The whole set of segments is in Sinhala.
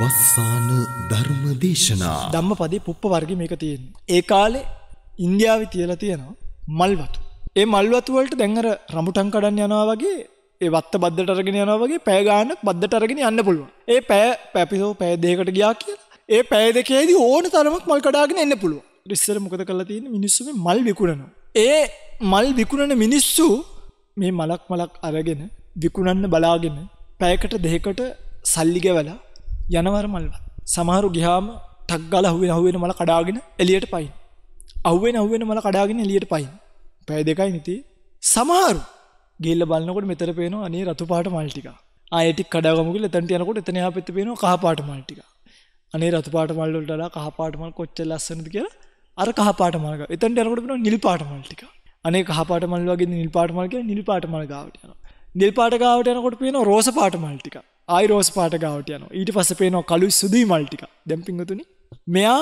වස්සාන ධර්ම දේශනා ධම්මපදේ පුප්ප වර්ගේ මේක තියෙන. ඒ කාලේ ඉන්දියාවේ තියලා තියෙනවා මල්වතු. ඒ මල්වතු වලට දැන් අර රඹුටන් කඩන්න යනවා වගේ ඒ වත්ත බද්දට අරගෙන යනවා වගේ පැය ගාණක් බද්දට අරගෙන යන්න පුළුවන්. ඒ පැය පැපිසෝ පැය දෙකකට ගියා කියලා. ඒ පැය දෙකේදී ඕන තරමක් මල් කඩාගෙන එන්න පුළුවන්. ඉස්සර මොකද කරලා තියෙන්නේ මිනිස්සු මේ මල් විකුණනවා. ඒ මල් විකුණන මිනිස්සු මේ මලක් මලක් අරගෙන විකුණන්න බලාගෙන පැයකට දෙකකට සල්ලි ගෙවලා යනවර මල්වත්. සමහරු ගිහාම ටක් ගාලා අහුවෙන අහුවෙන මල කඩාගෙන එළියට පයින්. අහුවෙන අහුවෙන මල කඩාගෙන එළියට පයින්. පැය දෙකයි නිති සමහරු ගිහිල්ලා බලනකොට මෙතන පේනවා අනේ රතු පාට මල් ටික. ආයෙ ටික කඩාගමු කියලා එතනට යනකොට එතන එහා පැත්තේ පේනවා කහ පාට මල් ටික. අනේ රතු පාට මල් වලට වඩා කහ පාට මල් කොච්චර ලස්සනද කියලා අර කහ පාට මල් ගා. එතනට යනකොට පේනවා නිල් පාට මල් ටික. අනේ කහ පාට මල් වගේ නිල් පාට මල් කියලා නිල් පාට මල් ගාවට යනවා. නිල් පාට ගාවට යනකොට පේනවා රෝස පාට මල් ටික. ආයිරෝස් පාට ගාවට යන ඊට පස පේනවා කලු සුදී මල්ටික දැම්පිංහතුනි මෙයා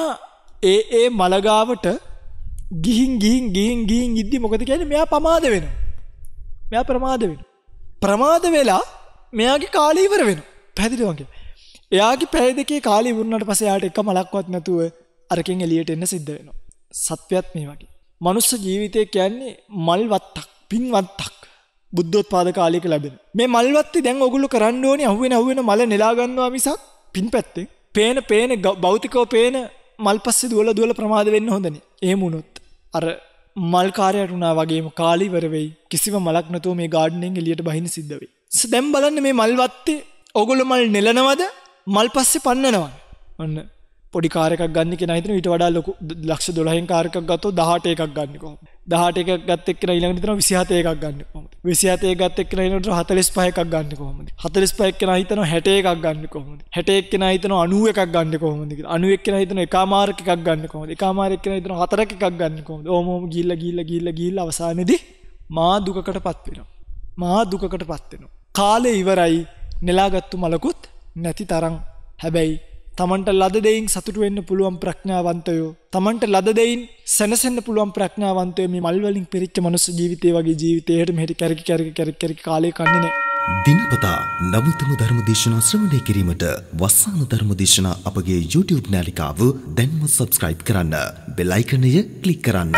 ඒ ඒ මළගාවට ගිහින් ගිහින් ගිහින් ගිහින් ඉද්දි මොකද කියන මෙයා පමාද වෙන මෙයා ප්‍රමාද වෙන ප්‍රමාද වෙලා මෙයාගේ කාලීවර වෙන පැදිරිවගේ එයාගේ පැය දෙකේ කාලි වුණට පසයාට එක මලක්වත් නැතුව අරකින් එලියට එන්න සිද්ධ වෙනවා සත්වයත් මේ වගේ මනුස්ස ජීවිතය කියන්නේ මල්වත්තක් පින්වත්තක් බුද්ධෝත්පාද කාලයක ලැබෙන. මේ මල්වත්ති දැන් ඔගොල්ලෝ කරන්න ඕනේ අහුවෙන අහුවෙන මල නෙලා ගන්නවා මිසක් පින් පැත්තෙන් පේන පේන භෞතිකව පේන මල් පස්සේ දුවලා දුවලා ප්‍රමාද වෙන්න හොඳ නෑ. එහෙම වුණොත් අර මල් කාර්යයට වුණා වගේම කාලි ඉවර වෙයි. කිසිම මලක් නැතුව මේ ගාඩනින් එළියට බහින්න සිද්ධ වෙයි. දැන් බලන්න මේ මල්වත්තේ ඔගොල්ලෝ මල් නෙලනවද? මල් පස්සේ පන්නනවා. ඔන්න පොඩි කාරකක් ගන්න කෙන හිතන ඊට වඩා ලොකු ලක්ෂ 12න් කාරකක් ගත්තොත් 18 එකක් ගන්නකො 18 එකක් ගත්ත එක්කන ඊළඟට හිතනවා 27 එකක් ගන්නකො විසිහතේ ගත්ත එක් නට හතලස් පහක් ගන්න කොහොමද හතලස් පහක් කෙන හිතන හැට එකක් ගන්න කොහොමද හැට එක් කෙන හිතන අනුව එකක් ගන්න කොහොමද අනුවක් කෙන හිතන එකමාරක එකක් ගන්න කොහොම එකමාරක් කෙන හිතන හතර එකක් ගන්න කොහොමද ඕමෝම ගිල්ල ගිල්ල ගිල්ල ගිල්ල අවසානයේදී මා දුකකට පත්වෙනවා මා දුකකට පත්වෙනවා කාලේ ඉවරයි නෙලාගත්තු මලකුත් නැති තරම් හැබැයි තමන්ට ලද දෙයින් සතුටු වෙන්න පුළුවන් ප්‍රඥාවන්තයෝ තමන්ට ලද දෙයින් සැනසෙන්න පුළුවන් ප්‍රඥාවන්තයෝ මේ මල් වලින් පිරිච්ච මනුස්ස ජීවිතේ වගේ ජීවිතයට මෙහෙට කැරකි කැරකි කැරකි කැරකි කාලය කන්නේ නැහැ දිනපතා නවතම ධර්ම දේශනා ශ්‍රවණය කිරීමට වස්සාන ධර්ම දේශනා අපගේ YouTube නාලිකාව දැන්ම subscribe කරන්න bell icon එක click කරන්න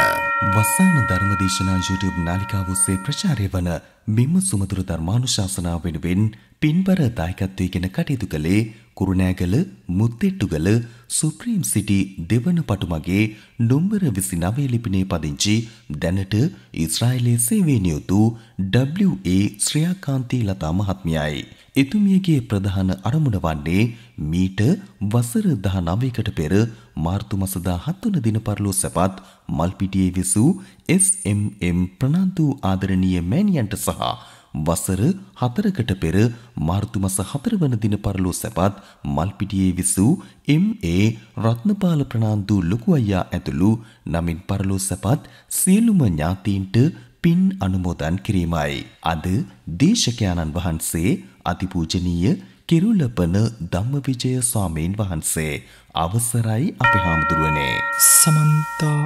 වස්සාන ධර්ම දේශනා YouTube නාලිකාව ඔස්සේ ප්‍රචාරය වන මෙම සුමధుර ධර්මානුශාසනාව වෙනුවෙන් පින්බර දායකත්වයෙන් කටයුතු කළේ කුරුණෑගල මුත්තෙට්ටුගල සුප්‍රීම් සිටි දෙවන පටුමගේ නොම්බර විසි නවේ ලිපිනේ පදිංචි දැනට ඉස්රායිලයේ සේවේනියුතු WA ශ්‍රයාකාන්තී ලතා මහත්මියයි. එතුමියගේ ප්‍රධාන අරමුණ වන්නේ මීට වසර දහ නවයකට පෙර මාර්තු මසදා හත්වන දින පරලෝ සැපත් මල්පිටියේ විසූ SMM ප්‍රනාන්තු ආදරණීය මෑණියන්ට සහ වසර 4කට පෙර මාර්තු මස 4 වන දින පරලෝ සැපත් මල්පිටියේ විසූ එම්.ඒ. රත්නපාල ප්‍රනාන්දු ලොකු අයියා ඇතුළු නමින් පරලෝ සැපත් සියලුම ඥාතීන්ට පින් අනුමෝදන් කිරීමයි. අද දේශකයාණන් වහන්සේ අතිපූජනීය කිරුලපන ධම්මවිජය ස්වාමීන් වහන්සේ අවසරයි අපේ හාමුදුරුවනේ සමන්තා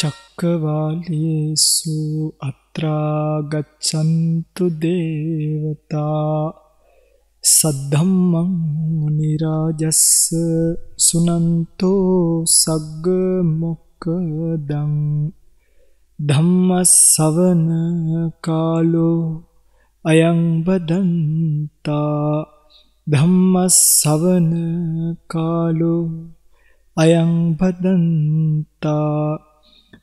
චක් දුක්කවාලියේසු අත්‍රාගච්චන්තු දේවතා සද්ධම්මං මුනිරාජස්ස සුනන්තෝ සග්ග මොක්කදං ධම්මස්සවන කාලෝ අයං බදන්තා ධම්මස්සවන කාලෝ අයං බදන්තා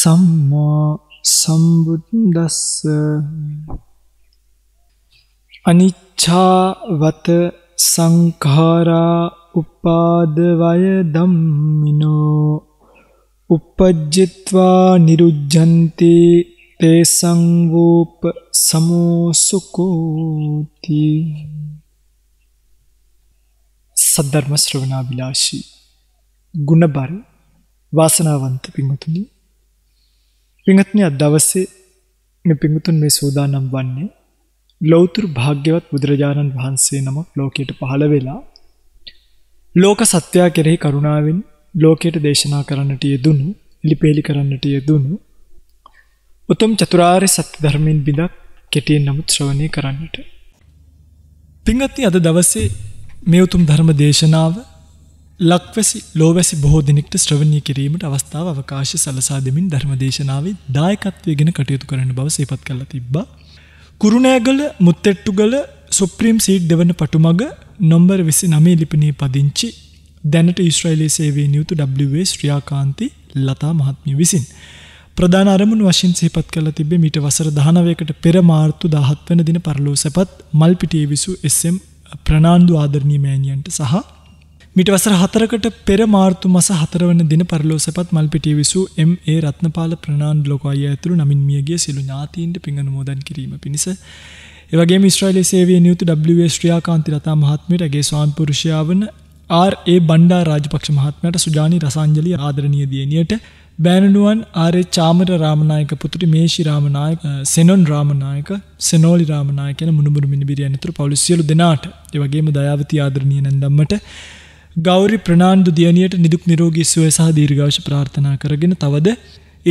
සම්මා සම්බුද්දස්ස අනිච්ඡා වත සංඛාරා උපාදවය ධම්මිනෝ uppajjitva nirujjanti තේසං වූප සමෝසුකෝති සද්ධර්ම ශ්‍රවණාභිලාෂී ගුණබර වාසනාවන්ත පිංතුනි පිඟත්නය අදවස්සේ මේ පිඟුතුන් මේ සූදානම් වන්නේ ලෞතුරු භාග්‍යවත් බුදුරජාණන් වහන්සේ නමක් ලෝකයට පහළ වෙලා ලෝක සත්‍යයා කෙරෙහි කරුණාවෙන් ලෝකයට දේශනා කරන්නට යෙදුණු ලිපේලි කරන්නට යෙදුණු උතුම් චතුරාර්ය සත්‍ය ධර්මයෙන් බිඳක් කෙටියෙන් නමුත් ශ්‍රවණය කරන්නට. පිංගත්ති අද දවසේ මේ උතුම් ධර්ම දේශනාව ලක්වැසි ලෝවැසි බොහෝ දෙනෙක්ට ශ්‍රවණය කිරීමට අවස්ථාව අවකාශ සලසා දෙමින් ධර්මදේශනාවේ දායකත්වයගෙන කටයුතු කරන බව සේපත් කල්ලා තිබ්බා. කුරුණෑගල මුත්තෙට්ටුගල සුප්‍රීම් සීට් දෙවන පටුමග නොම්බර් විසි නමේ ලිපිනේ පදිංචි දැනට ඉස්්‍රයිලේ සේවේ නියුතු වේ ශ්‍රියාකාන්ති ලතා මහත්මිය විසින්. ප්‍රධාන අරමුණ වශයෙන් සේපත් කළ තිබේ මීට වසර දහනවයකට පෙර මාර්තු දහත් වන දින පරලෝ සැපත් මල්පිටියේ විසු එම් ප්‍රනාාන්දු ආදරණීමෑණියන්ට සහ මිට වසර හතරකට පෙර මාර්තු මස හතරවන දින පරලෝසපත් මල්පිටිය විසු එම් ඒ රත්නපාල ප්‍රනාන් ලොකය ඇතුරු නමින් මියගේ සිලු ඥාතීන්ට පිඟන මෝදන් කිරීම පිණිස ඒවගේ මිස්්‍රයිල සේවේ නියුතු ශ්‍රියා කාන්ති රතා මහත්මයටගේ ස්වාන් පුරුෂයාවන ඒ බණ්ඩා රාජපක්ෂ මහත්මයට සුජානී රසංජලි ආදරණය දියණියට බෑනනුවන් ආරේ චාමර රාමනායක පුතුට මේෂි රාමනායක සෙනොන් රාමනායක සෙනෝලි රාමනායකන මුණුබුරු මිනිබිරිය ඇතුරු පවුලු සියලු දෙනාට ඒවගේම දයාවති ආදරණීය නැන්දම්මට ගෞරි ප්‍රනාාන්දු දියනියට නිදුක් නිරෝගී සුවය සහ දීර්ඝාශ ප්‍රාර්ථනා කරගෙන තවද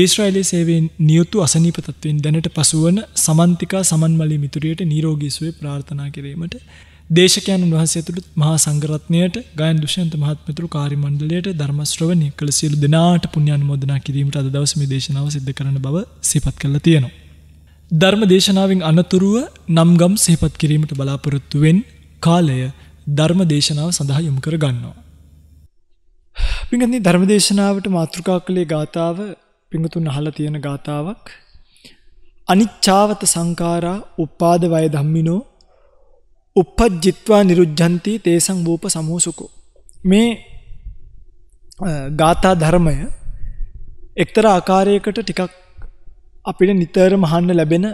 ඒශ්‍රයිලේ සේවෙන් නියුතු අසනීපතත්වෙන් දැනට පසුවන සමන්තිකා සමන්මලි මිතුරියට නීරෝගීසුවේ ප්‍රාර්ථනා කිරීමට දේශකයන් වහන්සේ තුළු මහා සංගරත්නයට ගයන් දුෂන්ත මහත්මිතුරු කාරි මණ්ඩලයට ධර්මශ්‍රවණය කළ සියලු දෙනාට පුණ්‍යාන් මෝදනා කිරීමට අද දවස මේ දේශනාව සිද්ධ කරන බව සිපත් කරලා තියෙනවා. ධර්ම දේශනාවෙන් අනතුරුව නම්ගම් සහිපත් කිරීමට බලාපොරොත්තුවෙන් කාලය ධර්ම දේශනාව සඳහා යොමු කර ගන්නවා. පින්ගත්නි ධර්ම දේශනාවට මාතෘකා කළේ ගාතාව පිංගතුන් අහලා තියෙන ගාතාවක් අනිච්චාවත සංඛාරා උපාද වය ධම්මිනෝ uppajjitva niruddhanti තේසං වූප සමෝසුකෝ මේ ගාථා ධර්මය එක්තරා ආකාරයකට ටිකක් අපිට නිතරම අහන්න ලැබෙන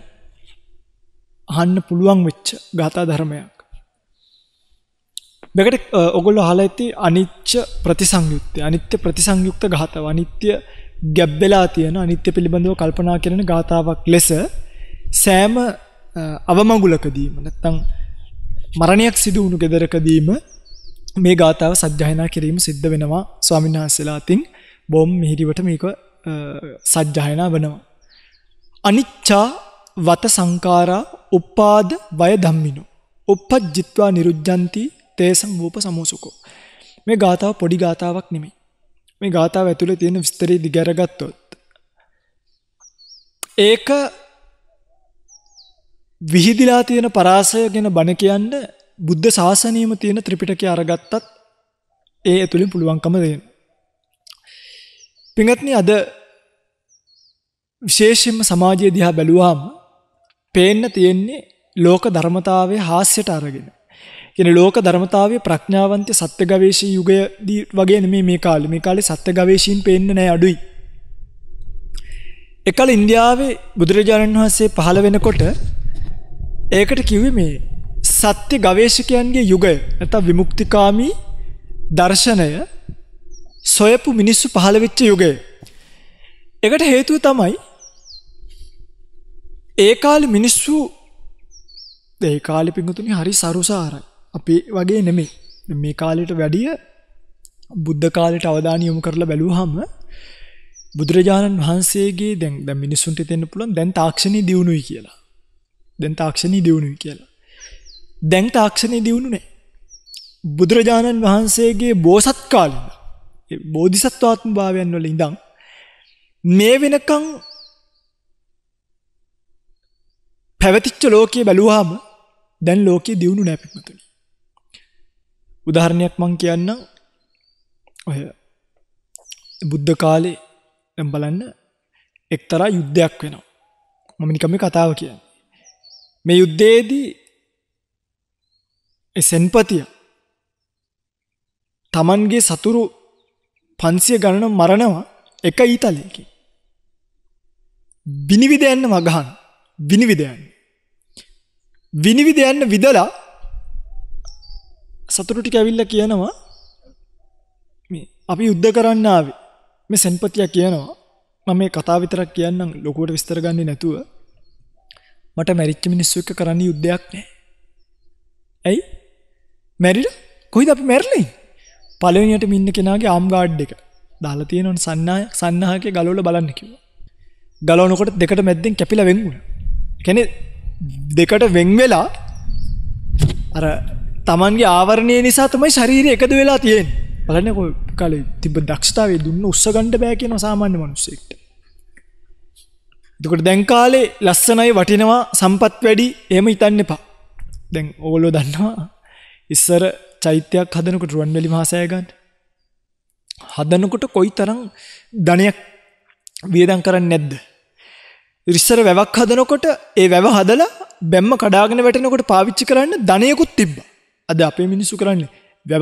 අහන්න පුළුවන් වෙච්ච ගාථා ධර්මයක් මේකට ඔගොල්ලෝ අහලා ඇති අනිච්ච ප්‍රතිසංයුක්තය. අනිත්‍ය ප්‍රතිසංයුක්ත ඝාතව. අනිත්‍ය ගැබ් වෙලා තියෙන අනිත්‍ය පිළිබඳව කල්පනා කරන ඝාතාවක් ලෙස සෑම අවමඟුලකදීම නැත්තම් මරණයක් සිදු වුණු ගෙදරකදීම මේ ඝාතාව සජ්ජායනා කිරීම සිද්ධ වෙනවා ස්වාමීන් වහන්සේලා අතින් බොම් මිහිරිවට මේක සජ්ජායනා වෙනවා. අනිච්චා වත සංඛාරා උපාද වය ධම්මිනෝ උපජ්ජිත්වා නිරුද්ධಂತಿ තේසම් වූප සමෝසුකෝ. මේ ගාථාව පොඩි ගාථාවක් නෙමේ. මේ ගාථාව ඇතුළේ තියෙන විස්තරය දිගරගත්තොත්. ඒක විහිදිලා තියෙන පරාසය ගැන බණ කියන්න බුද්ධ ශාසනයම තියෙන ත්‍රිපිටකය අරගත්තත් ඒ ඇතුළින් පුළුවන්කම දෙන. පිඟත්නි අද විශේෂයෙන්ම සමාජය දිහා බැලුවාම පේන්න තියෙන්නේ ලෝක ධර්මතාවය හාස්‍යයට අරගෙන. කියන්නේ ලෝක ධර්මතාවයේ ප්‍රඥාවන්ත සත්‍ය ගවේෂී යුගයදී වගේ නෙමෙයි මේ කාලේ. මේ කාලේ සත්‍ය ගවේෂීන් පේන්නේ නැහැ අඩුයි. එකල ඉන්දියාවේ බුදුරජාණන් වහන්සේ පහළ වෙනකොට ඒකට කිව්වේ මේ සත්‍ය ගවේෂකයන්ගේ යුගය නැත්නම් විමුක්තිකාමී දර්ශනය සොයපු මිනිස්සු පහළ වෙච්ච යුගය. ඒකට හේතුව තමයි ඒ කාලේ මිනිස්සු ඒ කාලේ පිඟුතුනි හරි සරුසාරයි. අපි වගේ නෙමේ මේ කාලයට වැඩිය බුද්ධ කාලයට අවධානය යොමු කරලා බැලුවාම බුදුරජාණන් වහන්සේගේ දැන් දැන් මිනිස්සුන්ට තෙන්න පුළුවන් දැන් තාක්ෂණي දියුණුයි කියලා. දැන් තාක්ෂණي දියුණුයි කියලා. දැන් තාක්ෂණي දියුණු නෑ. බුදුරජාණන් වහන්සේගේ බෝසත් කාලේ බෝධිසත්වාත්ම භාවයන් වල ඉඳන් මේ වෙනකන් පැවතිච්ච ලෝකයේ බැලුවාම දැන් ලෝකයේ දියුණු නෑ පිටුතුනි. උදාහරණයක් මං කියන්න ඔය බුද්ධ කාලේ එම් බලන්න එක්තරා යුද්ධයක් වෙනවා මමනිකම කතාව කියන්න මේ යුද්ධයේදී සෙන්පතිය තමන්ගේ සතුරු පන්සිය ගණන මරණවා එක ඊතලයකි බිනිවිදයන්න මගහන් විනිවිදයන්න විනිවිදයන්න විදලා සතුරු ටික ඇවිල්ලා කියනවා මේ අපි යුද්ධ කරන්න ආවේ. මේ සෙන්පතියා කියනවා මම මේ කතාව විතරක් කියන්නම් ලොකුවට විස්තර ගන්නේ නැතුව. මට මැරිච්ච මිනිස්සු එක්ක කරන්න යුද්ධයක් නැහැ. ඇයි? මැරිලා කොයිද අපි මැරෙන්නේ? පළවෙනියටම ඉන්න කෙනාගේ ආම් ගාඩ් එක දාලා තියෙනවනේ සන්නාය සන්නාහකේ ගලවලා බලන්න කිව්වා. ගලවනකොට දෙකට මැද්දෙන් කැපිලා වෙන් වුණා. කියන්නේ දෙකට වෙන් වෙලා අර තමන්ගේ ආවරණය නිසා තමයි ශරීරය එකද වෙලා තියෙන් බලන්නකො කල තිබ දක්ෂතාවේ දුන්න උත්සගණ්ඩ බෑ කියන සාමාන්‍ය මනුස්සෙක්ට. දකට දැන්කාලේ ලස්සනයි වටිනවා සම්පත් වැඩි එම ඉතන්න එපා දැන් ඕලෝ දන්නවා ඉස්සර චෛත්‍යයක් හදනකට රුවන්වැලි මාසයගන්න හදන්නකොට කොයි තරම් ධනයක් වියදන් කරන්න නැද්ද. රිස්සර වැවක් හදනකොට ඒ වැව හදලා බැම්ම කඩාගෙන වැටෙනකොට පාවිච්චි කරන්න ධනයකුත් තිබ්බා අද අපේ මිනිස්සු කරන්නේ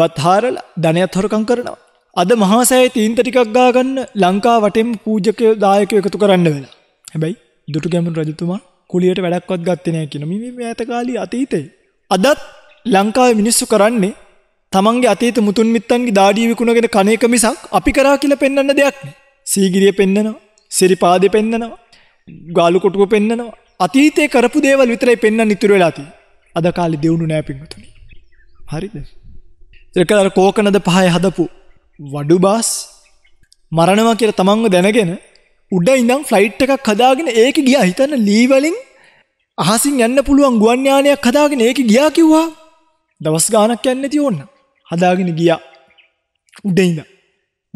වැවත් හාරලා ධනයත් හොරකම් කරනවා. අද මහා සෑයේ තීන්ත ටිකක් ගාගන්න ලංකා වටෙම පූජකයෝ දායකයෝ එකතු කරන්න වෙලා. හැබැයි දුටු ගැමුණු රජතුමා කුලියට වැඩක්වත් ගත්තේ නැහැ කියන මේ මේ ඈත කාලේ අතීතේ. අදත් ලංකාවේ මිනිස්සු කරන්නේ තමන්ගේ අතීත මුතුන් මිත්තන්ගේ දාඩිය විකුණගෙන කණ එක මිසක් අපි කරා කියලා පෙන්වන්න දෙයක් නෑ. සීගිරිය පෙන්නනවා, සිරිපාදේ පෙන්නනවා, ගාලු කොටුව පෙන්නනවා. අතීතේ කරපු දේවල් විතරයි පෙන්වන්න ඉතුරු වෙලා තියෙන්නේ. අද කාලේ දෙවුණු නෑ පින්වතුනි. හරිද එකදර කෝකනද පහය හදපු වඩු බාස් මරණවා කියර තමන්ව දැනගෙන උඩ ඉඳම් ෆ්ලයිට් එකක් කදාගෙන ඒක ගියා හිතන්න ලීවලින් අහසින් යන්න පුළුවන් ගුවන්්‍යානයක් කදාගෙන ඒක ගියා කිව්වා දවස් ගානක් යන්න ති ඕන්න හදාගෙන ගියා උඩයිද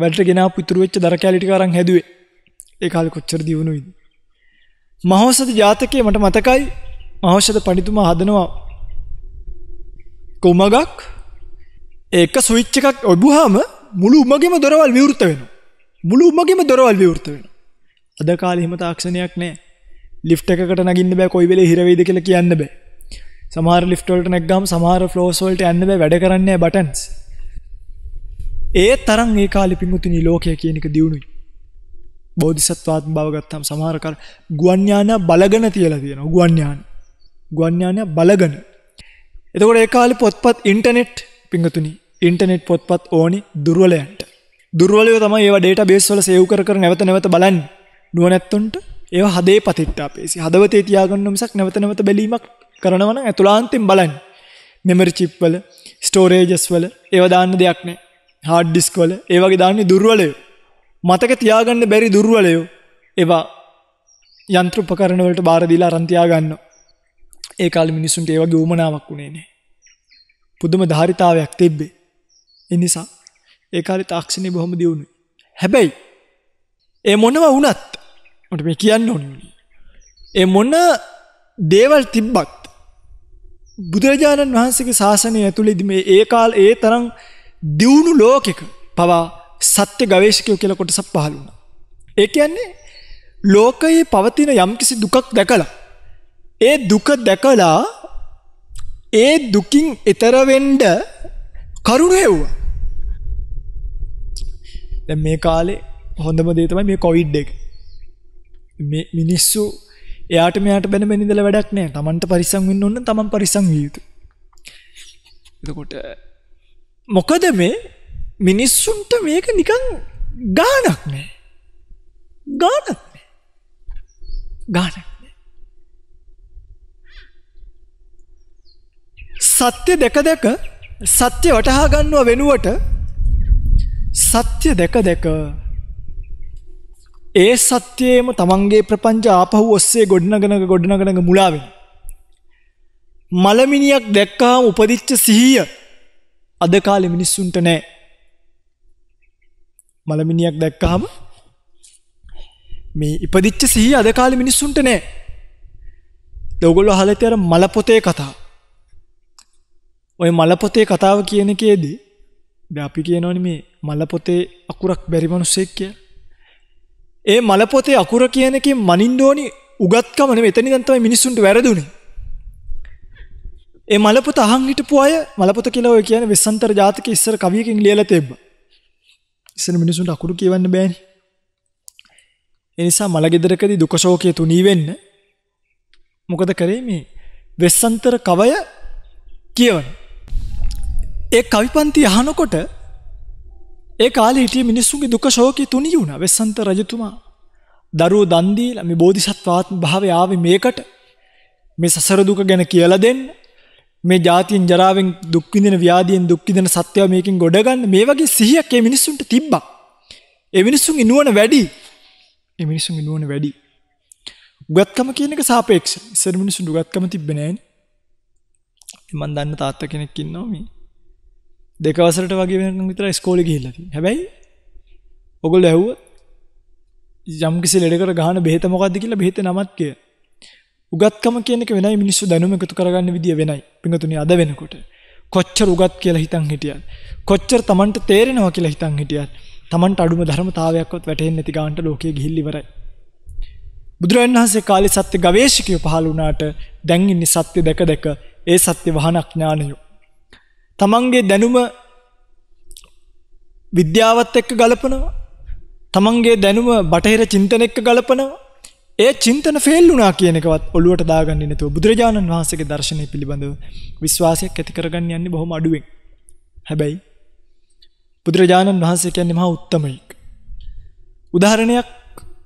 වැට ගෙන පුතුරුවවෙච්ච දර කෑලිටිකාරන් හැදුවේ ඒකාල කොච්චර දියුණුයිද මහෝසත ජාතකය මට මතකයි මහෝෂද පඩිතුමා හදනවා කුමගක් ඒක ස්විච්ච එකක් ඔබ්බුහාම මුළු උමගේම දොරවල් විවෘත වෙන. මුළු උමගේම දොරවල් විවෘත වෙන. අද කාලෙහිම තාක්ෂණයක් නෑ ලිෆ්ට එකකට නගින්න බෑ කොයි වෙලේ හිරවේද කියලා කියන්න බෑ. සමහර ලිෆ්ට වලට නැග්ගාම සමහර ෆ්ලෝස් වලට යන්න බෑ වැඩ කරන්නේ බටන්ස්. ඒ තරම් ඒ කාලෙ පිංගුතුනි ලෝකය කියන එක දියුණුයි. බෝධිසත්වාත්ම බව ගත්තාම සමහර කර ගුවන් ඥාන බලගන තියලා තියෙනවා ගුවන් ඥාන. ගුවන් ඥාන බලගන. එතකොට ඒ කාලේ පොත්පත් ඉන්ටර්නෙට් පිංගතුනි ඉන්ටර්නෙට් පොත්පත් ඕනි දුර්වලයන්ට. දුර්වලයෝ තමයි ඒවා ඩේටාබේස් වල සේව් කර කර නැවත නැවත බලන්නේ. නුවණැත්තොන්ට ඒවා හදේ පතිට්ටාපේසි. හදවතේ තියාගන්න මිසක් නැවත නැවත බැලීමක් කරනවා නම් අතුලාන්තයෙන් බලන්න. මෙමරි චිප් වල, ස්ටෝරේජස් වල ඒවා දාන්න දෙයක් නැහැ. හાર્ඩ් ඩිස්ක් වල ඒ වගේ දාන්නේ දුර්වලයෝ. මතක තියාගන්න බැරි දුර්වලයෝ ඒවා යන්ත්‍ර උපකරණ වලට බාර දීලා අරන් තියාගන්නවා. ඒ කාල මිනිසුන්ට ඒවගේ ූමනාවක් වුණේනේ. පුදුම ධාරිතාවයක් තිබ්බේ. එනිසා ඒ කාලි තාක්ෂණය බොහොම දියුණු. හැබැයි ඒ මොනව වනත් මට මේ කියන්න ඕනි. ඒ මොන්න දේවල් තිබ්බත් බුදුරජාණන් වහන්සේගේ ශාසනය ඇතුළෙදි මේ ඒ කාල් ඒ තරම් දියුණු ලෝකෙක පවා සත්‍ය ගවේශකයෝ කියල කොටසක් පහළුණ. ඒ කියන්නේ ලෝකයේ පවතින යම්කිසි දුකක් දැකලා ඒ දුක දැකලා ඒ දුකින් එතරවෙන්ඩ කරුණ හෙව්වා දැ මේ කාලේ හොඳම දේතමයි මේ කොවිඩ් එක මිනිස්සු එයාට මෙයාට බැන බැනිදල වැඩක් නෑ තමන්ට පරිසං වෙන්න ඔන්න තමන් පරිසං වියයුතු එතකොට මොකද මේ මිනිස්සුන්ට මේක නිකං ගානක් නෑ ගානක් ගානක් සත්‍ය දැක දැක සත්‍ය වටහා ගන්නව වෙනුවට සත්‍ය දැක දැක ඒ සත්‍යයේම තමන්ගේ ප්‍රපංච ආපහු ඔස්සේ ගොඩනගන ගොඩනගන මුලාවෙන මලමිනියක් දැක්කාම උපදිච්ච සිහිය අද කාලේ මිනිස්සුන්ට නැහැ මලමිනියක් දැක්කහම මේ ඉපදිච්ච සිහිය අද කාලේ මිනිස්සුන්ට නැහැ. ඒගොල්ලෝ අහලා තියෙන මල පොතේ කතා. ඔය මල පොතේ කතාව කියන එකේදී දැන් අපි කියනවනේ මේ මල පොතේ අකුරක් බැරි මිනිස්සෙක් කියලා. ඒ මල පොතේ අකුර කියන එකේ මනින්න ඕනි උගත්කම නෙවෙයි එතනින් තමයි මිනිස්සුන්ට වැරදුනේ. ඒ මල පොත අහන් හිටපු අය මල පොත කියලා ඔය කියන්නේ වෙස්සන්තර ජාතක ඉස්සර කවියකින් ලියලා තිබ්බා. ඉස්සර මිනිසුන්ට අකුරු කියවන්න බෑනේ. ඒ නිසා මල ගෙදරකදී දුක ශෝකය තුනී වෙන්න මොකද කරේ මේ වෙස්සන්තර කවය කියවන. ඒ කවිපන්ති අහනකොට ඒ කාලේ හිටිය මිනිස්සුන්ගේ දුක ශෝකී තුනී වුණා වෙස්සන්ත රජතුමා. දරුවෝ දන් දීලා මේ බෝධිසත්වාත්ම භාවය ආවේ මේකට. මේ සසර දුක ගැන කියලා දෙන්න. මේ ජාතියෙන් ජරාවෙන් දුක් විඳින ව්‍යාධියෙන් දුක් විඳින සත්‍යව මේකෙන් ගොඩ ගන්න මේ වගේ සිහියක් ඒ මිනිස්සුන්ට තිබ්බා. ඒ මිනිස්සුන්ගේ නුවණ වැඩි. ඒ මිනිස්සුන්ගේ නුවණ වැඩි. උගත්කම කියන එක සාපේක්ෂ. ඉස්සර මිනිස්සුන්ට උගත්කම තිබ්බේ නැහැනේ. මම දන්න තාත්තා කෙනෙක් ඉන්නවා මේ දෙකවසරට වගේ වෙන විතර ස්කෝලි හිල්ලති හැබැයි ඔගොල් ඇව්ව යම්කිසි ලෙඩකර ගහන බෙත මොකක්ද කියලා බෙත නමත් කිය උගත්කම කියනෙක වෙන මිනිස්සු දැනුම එකතු කරගන්න විදිිය වෙනයි පිඟතුනි අද වෙනකොට කොච්චර උගත් කියලා හිතන් හිටියන් කොච්චර තමන්ට තේරෙනවා කියලා හිතන් හිටියන් තමන්ට අඩුම ධර්මතාවයක්කොත් වැටහෙන් නැති ගාන්ට ලෝක ගිල්ලිවරයි බුදුරන් වහන්සේ කාලි සත්‍ය ගවේශකය පහළුනාට දැන්ඉන්නේ සත්‍ය දැක දැක ඒ සත්‍ය වහනක්ඥානයෝ තමන්ගේ දැනුම විද්‍යාවත් එක්ක ගලපනවා තමන්ගේ දැනුම බටහිර චින්තන එක්ක ගලපනවා ඒ චින්තන ෆෙල් වුණා කියන එකවත් ඔළුවට දාගන්න නැතුව බුදුරජාණන් වහන්සේගේ දර්ශනය පිළිබඳව විශ්වාසයක් ඇති කරගන්න යන්නේ බොහොම අඩුවෙන්. හැබැයි බුදුරජාණන් වහන්සේ කියන්නේ මහා උත්තමයෙක්. උදාහරණයක්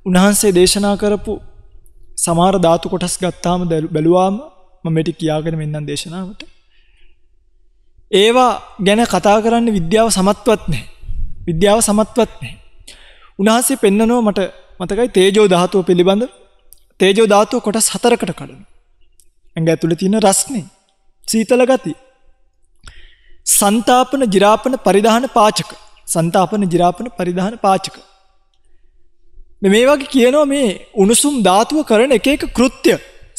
උන්වහන්සේ දේශනා කරපු සමහර ධාතු කොටස් ගත්තාම බැලුවාම මම මේටි කියාගෙන මෙන්නම් දේශනාවට. ඒවා ගැන කතා කරන්න විද්‍යාව සමත්වත් නැහැ. විද්‍යාව සමත්වත් නැහැ. උන්වහන්සේ පෙන්නනවා මට මතකයි තේජෝ ධාතුව පිළිබඳ තේජෝ ධාතුව කොටස් හතරකට කඩනවා. ඇඟ ඇතුලේ තියෙන රස්නේ, සීතල ගති. සන්තාපන, ජිරාපන, පරිධාන, පාචක. සන්තාපන, ජිරාපන, පරිධාන, පාචක. මේ වගේ කියනවා මේ උණුසුම් ධාතුව කරන එක එක කෘත්‍ය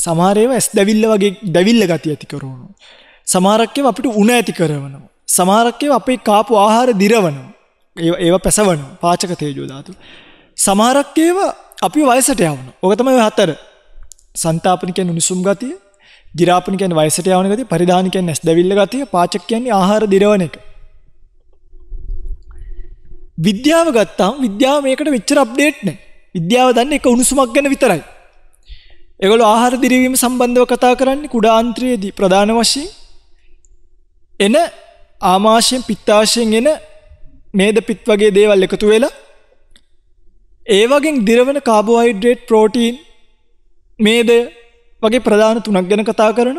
සමහර ඒවා ඇස් දැවිල්ල වගේ දැවිල්ල ගතිය ඇති කරනවා. සමහරක්කව අපිට උණ ඇති කරවනවා. සමහරක්කව අපේ කාපු ආහාර දිරවනවා. ඒව පැසවන පාචක තේජෝධාතු. සමහරක්කේව අපි වයසට යවන. ඕකතමයි හත්තර සන්තාපනිකයන් උනිසුම් ගතිය ගිරාපනිකයන් වයිසට යවන ගති පරිධානිකයන් ඇස් දැවිල්ල ගතිය පාචකයන්නේ ආහාර දිරවන එක. විද්‍යාව ගත්තාම් විද්‍යාව මේකට විච්චර අප්ඩේට් නෑ විද්‍යාව දන්න එක උණුසුමක් ගැන විතරයි. එගොල ආහාර දිරවීම සම්බන්ධව කතා කරන්නේ කුඩාන්ත්‍රයේදී ප්‍රධාන වශයෙන් එන ආමාශයෙන් පිත්තාශයෙන් එන මේද පිත් වගේ දේවල් එකතු වෙලා ඒවගෙන් දිරවන කාබෝහයිඩ්‍රේට් ප්‍රෝටීන් මේද වගේ ප්‍රධාන තුනක් ගැන කතා කරන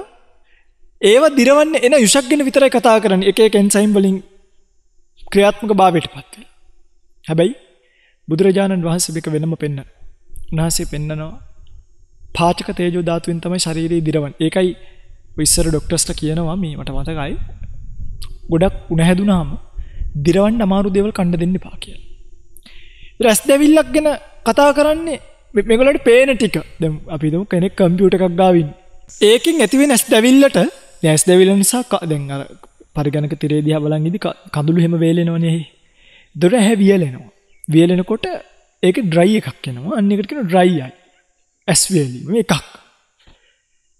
ඒවා දිරවන්න එන යුෂක් ගැන විතරයි කතා කරන එක කැන්සයිම් වලින් ක්‍රියාත්මක භාවයට පත්ව හැබැයි බුදුරජාණන් වහන්සේ එක වෙනම පෙන්න උනාහසේ පෙන්න්නනවා පාචක තේජෝ ධාතුවෙන් තමයි ශරීරයේ දිරවන් ඒකයි විස්සර ඩොක්ටස්ට කියනවා මේ මට මතකයි ගොඩක් උණ හැදුනාම දිරවන්න අමාරු දේවල් කණ්ඩ දෙන්න පා කියලා. රැස් දැවිල්ලක් ගැන කතා කරන්නේ මෙගලට පේන ටික දැම් අපිතුම කෙනෙක් කම්පියුට එකක් ගාවින් ඒකින් ඇතිව නැස් දැවිල්ලට නැස් දැවිල නිසා කදැන් අර පරිගණක තිරේදිහ බලන් ඉදි කඳුළු හෙම වේලෙනවනෙහි දොර හැ වියලෙනවා වියලෙනකොට ඒක ඩ්‍රයි එකක් කෙනවා අන්නකට කෙන ඩ්‍රයියි ඇස්වේලීම එකක්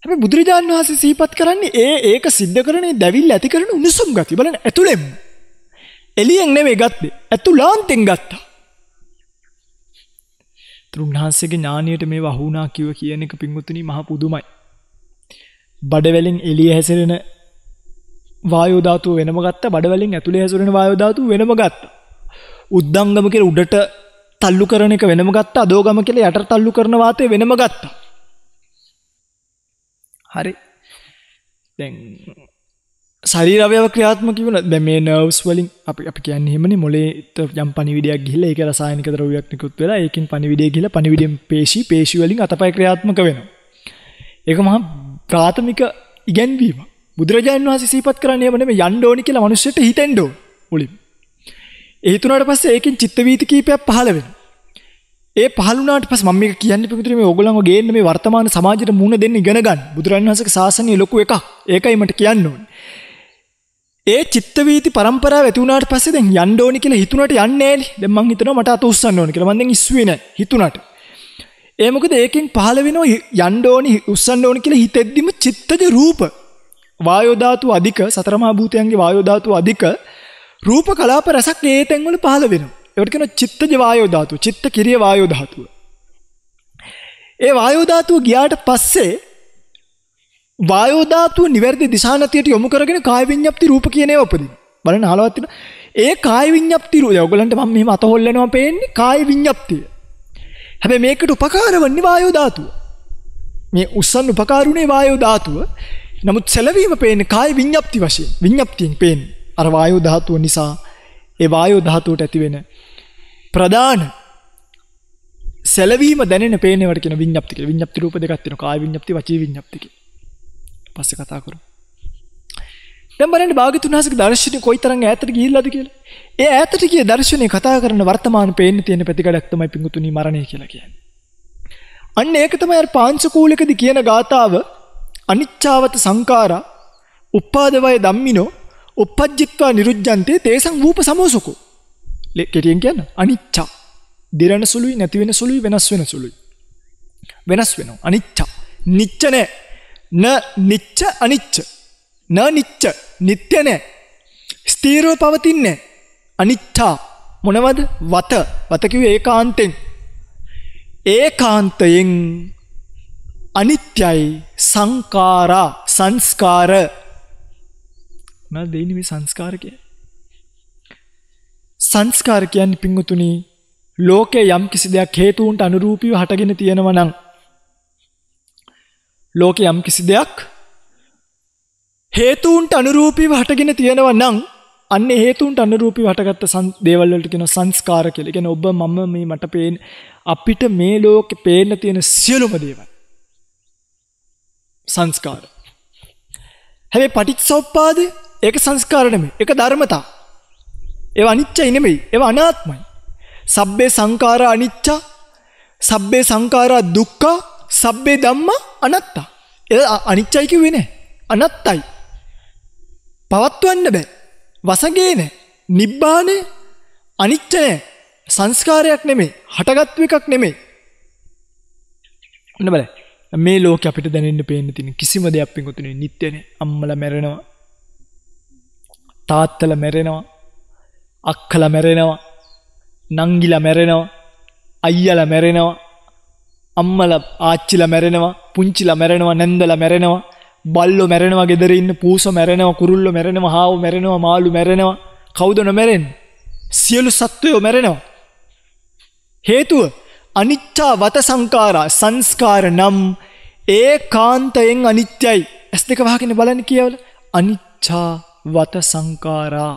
හැබැයි බුදුරජාන් වහන්සේ සිහිපත් කරන්නේ ඒ ඒක සිද්ධ කරන්නේ දැවිල්ල ඇති කරන උණුසුම් ගති බලන්න ඇතුළෙන් එළියෙන් නෙවෙයි ගත්තේ ඇතුළාන්තෙන් ගත්තා තුන්හන්සේගේ ඥානියට මේ වහුණා කිව කියන එක පිංගුතුනි මහ පුදුමයි බඩවැලෙන් එළිය හැසිරෙන වායෝ ධාතුව වෙනම ගත්තා බඩවැලෙන් ඇතුලේ හැසිරෙන වායෝ ධාතුව වෙනම ගත්තා උද්දංගම කියලා උඩට තල්ලු කරන එක වෙනම ගත්තා අදෝගම කියලා යටට තල්ලු කරන වාතය වෙනම ගත්තා හරි දැන් සරීරවය ක්‍රියාත්ම කිවන දැමේ නවස් වලින් අපි අපි කියන්න හෙමනි මොලේ යම් පනිවිඩයක් ගිල එක රසායනික දරවයක් නිකුත් වෙලා ඒකින් පනිවිඩිය කියල පනිවිඩියම් පේශී පේශිවලින් අතපයි ක්‍රියාත්මක වෙනවා ඒක මහා ප්‍රාථමික ඉගැන්වීම බුදුරජාන් වහස සීපත් කරන්නේ මනම යන්ඩෝනි කියලා මනුෂ්‍යයට හිතෙන්ඩෝ උලින් ඒතුනට පස්සේ ඒකින් චිත්තවීති කීපයක් පහලවෙෙන ඒ පහළුණාට පස් මම මේක කියන්නේ පිටුතුනේ මේ ඕගොල්ලන්ව ගේන්න මේ වර්තමාන සමාජයට මුහුණ දෙන්න ඉගෙන ගන්න. බුදුරජාණන් වහන්සේගේ ශාසනය ලොකු එකක්. ඒකයි මට කියන්න ඕනේ. ඒ චිත්තවීති પરම්පරාව ඇති වුණාට පස්සේ දැන් යන්න ඕනි කියලා හිතුණාට යන්නේ නෑනේ. දැන් මං හිතනවා මට අත උස්සන්න ඕනි කියලා. මං දැන් ඉස්සුවේ නෑ හිතුණාට. ඒ මොකද ඒකෙන් පහළ වෙනව යන්න ඕනි උස්සන්න ඕනි කියලා හිතෙද්දිම චිත්තජ රූප වායෝ ධාතු අධික සතරමා භූතයන්ගේ වායෝ ධාතු අධික රූප කලාප රසක් ඒ තැන්වල පහළ වෙනවා. ඒකට කියනවා චිත්තජ වායෝ ධාතුව. චිත්ත කිරිය වායෝ ධාතුව. ඒ වායෝ ධාතුව ගියාට පස්සේ වායෝ ධාතුව නිවැරදි දිශානතියට යොමු කරගෙන කාය විඤ්ඤාප්ති රූප කියන ඒවා උපදින. බලන්න හලවත් වෙන. ඒ කාය විඤ්ඤාප්ති රූපය. ඔයගලන්ට මම මෙහෙම අතහොල් වෙනවා පේන්නේ කාය විඤ්ඤාප්තිය. හැබැයි මේකට උපකාර වන්නේ වායෝ ධාතුව. මේ උස්සන් උපකාරුණේ වායෝ ධාතුව. නමුත් සැලවීම පේන්නේ කාය විඤ්ඤාප්ති වශයෙන්. විඤ්ඤාප්තියෙන් පේන්නේ. අර වායෝ ධාතුව නිසා ඒ වායෝ ධාතුවට ඇති වෙන ප්‍රධාන සැලවීම දැන පේනවට විඤ්ඥපතික විඤ්ඥපති රූප දෙගත්තින කායි විඤ්ඥපති වචී විඤ්ඥපතික පස්ස කතා කරු දැම්බරට භාගතුනාසක දර්ශනය කොයිතරන් ඇතට ගිල්ලද කියල ඒ ඇතට කිය දර්ශනය කතා කරන වර්තමාන පේන තියෙන පැතිකඩක්තමයි පිඟුතුනි මරණය කියලා කියන්න අන්න ඒකතමයි පාංචකූලකද කියන ගාථාව අනිච්චාවත සංකාරා උප්පාදවය දම්මිනෝ උපද්ජිත්වා නිරුද්ජන්තය තේසං වූප සමෝසකෝ කෙටියෙන් කියන්න අනිච්චා දිරණ සුළුයි නැතිවෙන සුළුයි වෙනස් වෙන සුළුයි. වෙනස් වෙන අනිච්චා නිච්චනෑ න නිච්ච අනිච්ච න නිච්ච නිත්‍යනෑ ස්තීරෝ පවතින්නේ අනිච්චා මොනවද වත වතකිව ඒ කාන්තෙන් ඒ කාන්තයෙන් අනිත්‍යයි සංකාරා සංස්කාර නදනිමි සංස්කාරකය සංස්කාර කියන්නේ පිංගුතුනි ලෝකේ යම් කිසි දෙයක් හේතුන්ට අනුරූපීව හටගෙන තියෙනවා නම් ලෝකේ යම් කිසි දෙයක් හේතුන්ට අනුරූපීව හටගෙන තියෙනවා නම් අන්න හේතුන්ට අනුරූපීව හටගත්ත දේවල් වලට කියන සංස්කාර කියලා. කියන්නේ ඔබ මම මේ මට පේන අපිට මේ ලෝකේ පේන්න තියෙන සියලුම දේවල් සංස්කාර. හැබැයි පටිච්චසමුප්පාදේ ඒක සංස්කාර නෙමෙයි. ඒක ධර්මතාව. ඒවා අනිච්චයි නෙමෙයි. ඒවා අනාත්මයි. සබ්බේ සංඛාරා අනිච්චා සබ්බේ සංඛාරා දුක්ඛා සබ්බේ ධම්මා අනත්තා. ඒ අනිච්චයි කිව්වේ නෑ. අනත්තයි. පවත්වන්න බෑ. වසඟේ නෑ. නිබ්බානේ අනිච්ච නෑ. සංස්කාරයක් නෙමෙයි. හටගත්තු එකක් නෙමෙයි. ඔන්න බලන්න. මේ ලෝක අපිට දැනෙන්න පේන්න තියෙන කිසිම දෙයක් පිටුතුනේ නිත්‍යනේ. අම්මලා මැරෙනවා. තාත්තලා මැරෙනවා. අක්කල මැරෙනවා නංගිල මැරෙනවා අයියල මැරෙනවා අම්මල ආච්චිල මැරෙනවා පුංචිල මැරෙනවා නැන්දල මැරෙනවා බල්ලො මැරෙනවා ගෙදරඉන්න පූස මැරෙනවා කුරුල්ල මැරෙනවා හාව මැරෙනවා මාළු මැරෙනවා කෞදන මැරෙන් සියලු සත්වයෝ මැරෙනවා. හේතුව අනිච්චා වත සංකාරා සංස්කාර නම් ඒ කාන්තයෙන් අනිත්‍යයි ඇස් දෙක වහගෙන බලන කියවල අනිච්චා වත සංකාරා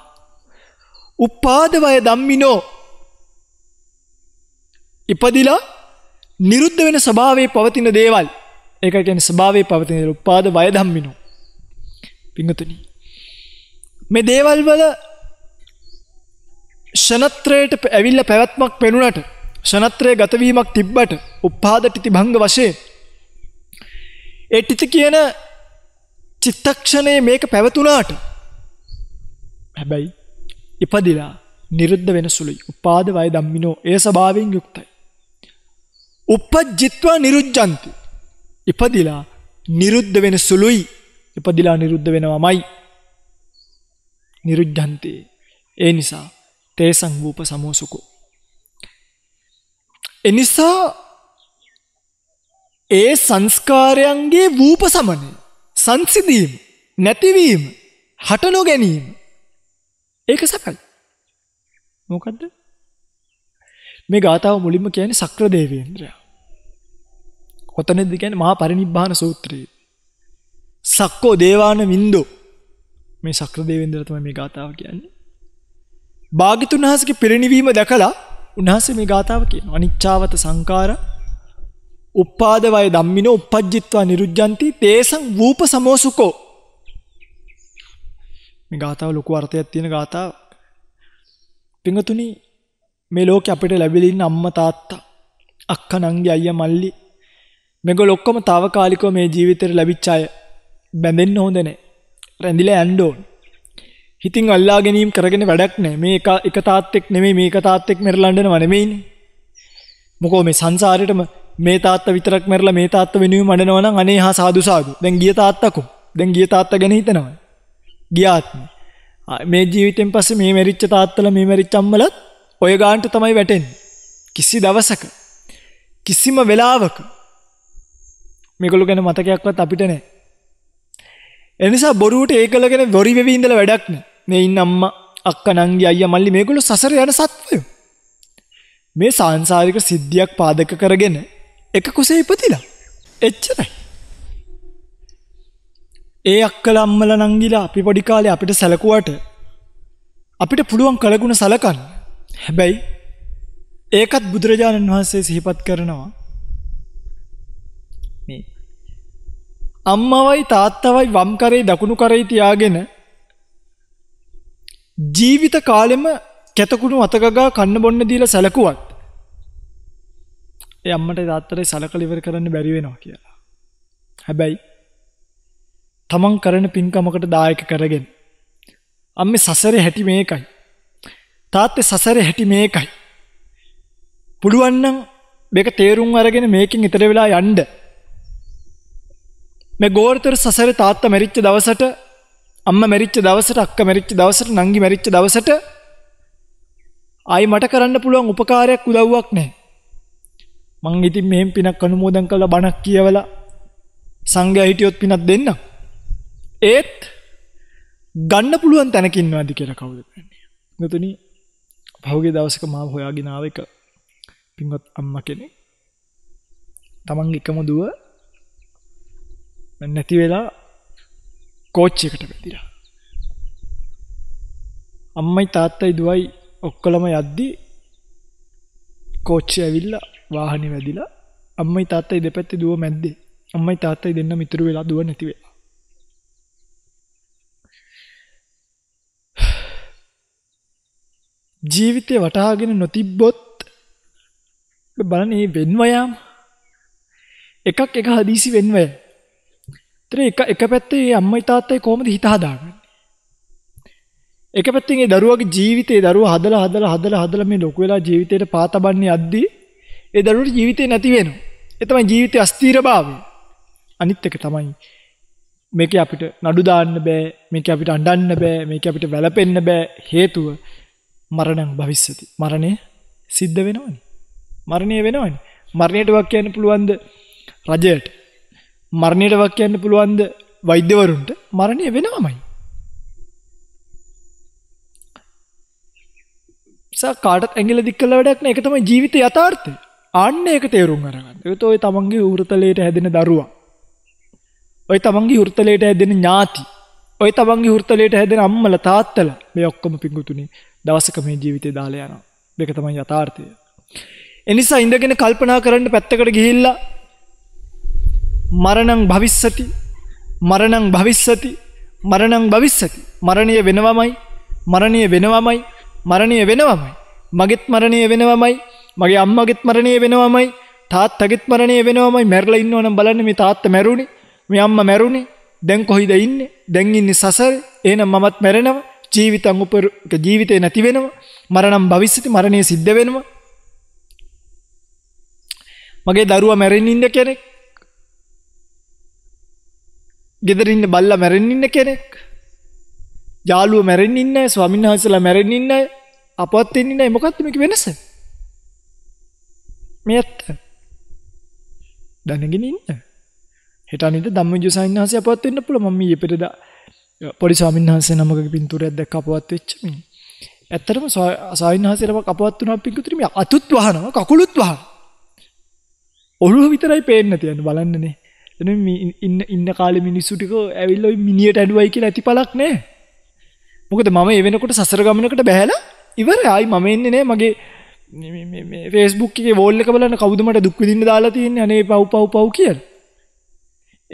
උප්පාදවය දම්මිනෝ ඉපදිලා නිරුද්ධ වෙන ස්භාවේ පවතින දේවල් ඒකටෙන් ස්භාවේ පවතින උපාද වය දම්මිනෝ පිංහතුනි මේ දේවල් වල ෂනත්‍රයට ඇවිල්ල පැවැත්මක් පෙනුනට ෂනත්‍රය ගතවීමක් තිබ්බට උපාද ටිති භංග වශයෙන් ඒ ටිති කියන චිත්තක්ෂණය මේක පැවතුනාට හැබැයි ඉපදිලා නිරුද්ධ වෙන සුළුයි. උපාද වය ධම්මිනෝ ඒ ස්වභාවයෙන් යුක්තයි. උපජ්ජිත්වා නිරුද්ධಂತಿ. ඉපදිලා නිරුද්ධ වෙන සුළුයි. ඉපදිලා නිරුද්ධ වෙනවමයි. නිරුද්ධಂತಿ. ඒ නිසා තේසං වූප සමෝසුකෝ. එනිසා ඒ සංස්කාරයන්ගේ වූප සමනය සංසිදීම නැතිවීම හට නොගැනීම ඒක සැපයි. මොකද්ද? මේ ගාතාව මුලින්ම කියන්නේ සක්‍ර දේවේන්ද්‍රයා. කොතනද කියන්නේ මහා පරිනිබ්බාන සූත්‍රයේ. සක්කෝ දේවාන වින්දෝ මේ සක්‍ර දේවේන්ද්‍රයා තමයි මේ ගාතාව කියන්නේ. භාග්‍යතුන් වහන්සේගේ පිරිණිවීම දැකලා උන්වහන්සේ මේ ගාතාව කියනවා. අනිච්චාවත සංඛාර උප්පාදවය ධම්මිනෝ උපජ්ජිත්වා නිරුජ්ජಂತಿ තේසං වූප සමෝසුකෝ මේ ගාථාව ලොකු අර්ථයක් තියෙන ගාථාවක්. පින්වතුනි මේ ලෝකේ අපිට ලැබිලා ඉන්න අම්මා තාත්තා අක්කා නංගි අයියා මල්ලි මේගොල්ලෝ ඔක්කොම తాවකාලිකව මේ ජීවිතේට ලැබිච්ච අය බැඳෙන්න හොඳ නැහැ. රැඳිලා යන්න ඕන. හිතින් අල්ලා ගැනීම කරගෙන වැඩක් නැහැ. මේ එක එක තාත්තෙක් නෙමෙයි මේක තාත්තෙක් මෙරලා යන්නව නෙමෙයිනේ. මොකෝ මේ සංසාරේටම මේ තාත්තා විතරක් මැරලා මේ තාත්තා වෙනුවෙන් මඩනවා නම් අනේ හා සාදු සාදු. දැන් ගිය තාත්තකෝ. දැන් ගිය තාත්තා ගැන හිතනවා. ගියාත්ම. මේ ජීවිතෙන් පස්සේ මේ මෙරිච්ච තාත්තල මේ මෙරිච්ච අම්මලත් ඔය ගාන්ට තමයි වැටෙන්. කිසි දවසක කිසිම වෙලාවක මේකොළු ගැන මතකයක්වත් අපිට නෑ. එනිසා බොරුවට ඒකලගෙන බොරි වෙවී ඉඳලා වැඩක්න. මේ ඉන්න අම්මා අක්ක නංගි අයියා මල්ලි මේගොල්ලෝ සසර යන සත්වයෝ. මේ සාංසාරික සිද්ධියක් පාදක කරගෙන එක කුසේ ඉපතිලා. එච්චරයි. ඒ අක්කල අම්මල නංගිලා අපි පොඩි කාලේ අපිට සැලකුවට අපිට පුළුවන් කළගුණ සලකන්න. හැබැයි ඒකත් බුදුරජාණන් වහන්සේ සිහිපත් කරනවා. මේ අම්මවයි තාත්තවයි වම් කරේ දකුණු කරේ තියාගෙන ජීවිත කාලෙම කැතකුණු අතගගා කන්න බොන්න දීලා සැලකුවත් ඒ අම්මට තාත්තට සලකලා ඉවර කරන්න බැරි වෙනවා කියලා. හැබැයි තමන් කරන පින්කමකට දායක කරගෙන. අම්ම සසරේ හැටි මේකයි. තාත්තේ සසරේ හැටි මේකයි. පුළුවන්නම් මේක තේරුම් අරගෙන මේකින් ඉතර වෙලා යන්න. මේ ගෝරතර සසරේ තාත්තා මැරිච්ච දවසට අම්ම මැරිච්ච දවසට අක්කා මැරිච්ච දවසට නංගි මැරිච්ච දවසට ආයි මට කරන්න පුළුවන් උපකාරයක් උදව්වක් නැහැ. මං ඉතින් මෙහෙම පිනක් අනුමෝදන් කළා බණක් කියවලා සංඝයා හිටියොත් පිනක් දෙන්නම්. ඒත් ගන්න පුළුවන් තැනකින්වාද කියලා කවුද කියන්නේ. නතුනි පහුගේ දවසක මාව හොයාගෙන ආව එක පින්වත් අම්මා කෙනෙක්. Taman එකම දුව නැති වෙලා කෝච් එකට වැදිලා. අම්මයි තාත්තයි දුවයි ඔක්කොලම යද්දි කෝච්චි ඇවිල්ලා වාහනේ වැදිලා අම්මයි තාත්තයි දෙපැත්තේ දුව මැද්දේ. අම්මයි තාත්තයි දෙන්න මිතුරු වෙලා දුව නැති වෙලා. ජීවිතේ වටහාගෙන නොතිබ්බොත් බලන්න මේ වෙන්ව යාම එකක් එක හදිසි වෙන්ව යන. ඒතර එක එක පැත්තේ මේ අම්මයි තාත්තයි කොහොමද හිත හදාගන්නේ? එක පැත්තෙන් ඒ දරුවාගේ ජීවිතේ දරුවා හදලා හදලා හදලා හදලා මේ ලොකු වෙලා ජීවිතේට පාතබන්නේ අද්දී ඒ දරුවට ජීවිතේ නැති වෙනවා. ඒ තමයි ජීවිතයේ අස්තීරභාවය. අනිත් එක තමයි මේක අපිට නඩු දාන්න බෑ මේක අපිට අඬන්න බෑ මේක අපිට වැළපෙන්න බෑ හේතුව මරණං භවිස්සති. මරණය සිද්ධ වෙනවනි. මරණය වෙනවනි. මරණයට වක් කියන්න පුළුවන්ද රජයට. මරණයට වක් කියන්න පුළුවන්ද වෛද්‍යවරුන්ට මරණය වෙනවමයි. කාටත් ඇගිල දික්කල වැඩක්න එක තමයි ජීවිත යථාර්ථය අන්න එක තේරුම් අරගන්න එත ඔය තමන්ගේ වෘතලයට හැදෙන දරුවා ඔය තමන්ගේ හෘතලයට හැදෙන ඥාති ඔය තමන්ගේ හෘතලයට හැදෙන අම්මල තාත්තල මේ ඔක්කොම පිංගුතුනේ දවසක මේ ජීවිතය දාලා යනවා. දෙක තමයි යථාර්ථය. එනිසා ඉඳගෙන කල්පනා කරන්න පැත්තකට ගිහිල්ලා මරණං භවිස්සති මරණං භවිස්සති මරණං භවිස්සති මරණය වෙනවමයි මරණය වෙනවමයි මරණය වෙනවමයි මගෙත් මරණය වෙනවමයි මගේ අම්මගෙත් මරණය වෙනවමයි තාත්තගෙත් මරණය වෙනවමයි මැරලා ඉන්නවනම් බලන්න මේ තාත්තා මැරුණේ මේ අම්මා මැරුණේ දැන් කොහිද ඉන්නේ දැන් ඉන්නේ සසරේ එහෙනම් මමත් මැරෙනවා ජීවිතං උපර ජීවිතේ නැති වෙනවා මරණම් භවිස්සති මරණය සිද්ධ වෙනවා මගේ දරුවා මැරෙන්න ඉන්න කෙනෙක් ගෙදර ඉන්න බල්ලා මැරෙන්න ඉන්න කෙනෙක් යාළුවෝ මැරෙන්න ඉන්න අය ස්වාමීන් වහන්සේලා මැරෙන්න ඉන්න අය අපවත් වෙන්න ඉන්න අය මොකක්ද මේක වෙනස මේ ඇත්ත දැනගෙන ඉන්න හෙට අනිද්දා ධම්මජෝ සාමිනාහසේ අපවත් වෙන්න පුළුවන් මම ඊයේ පෙරදා පොඩි ස්වාමීන් වහන්සේ නමකගේ පින්තූරයක් දැක්ක අපවත් වෙච්ච මින්. ඇත්තටම ස්වාමීන් වහන්සේලම අපවත් වුණා පින්තූරෙ මේ අතුත් වහනවා කකුලුත් වහනවා. ඔළුව විතරයි පේන්න තියන්න බලන්නනේ. එතන ඉන්න ඉන්න කාලේ මිනිස්සු ටික ඇවිල්ලා මිනියට ඇඬුවයි කියලා ඇතිපලක් නෑ. මොකද මම ඒ වෙනකොට සසර ගමනකට බැහැලා ඉවරයි. ආයි මම එන්නේ නෑ මගේ ෆේස්බුක් එකේ වෝල් එක බලන්න කවුද මට දුක් විඳින්න දාලා තියෙන්නේ අනේ පව් පව් පව් කියලා.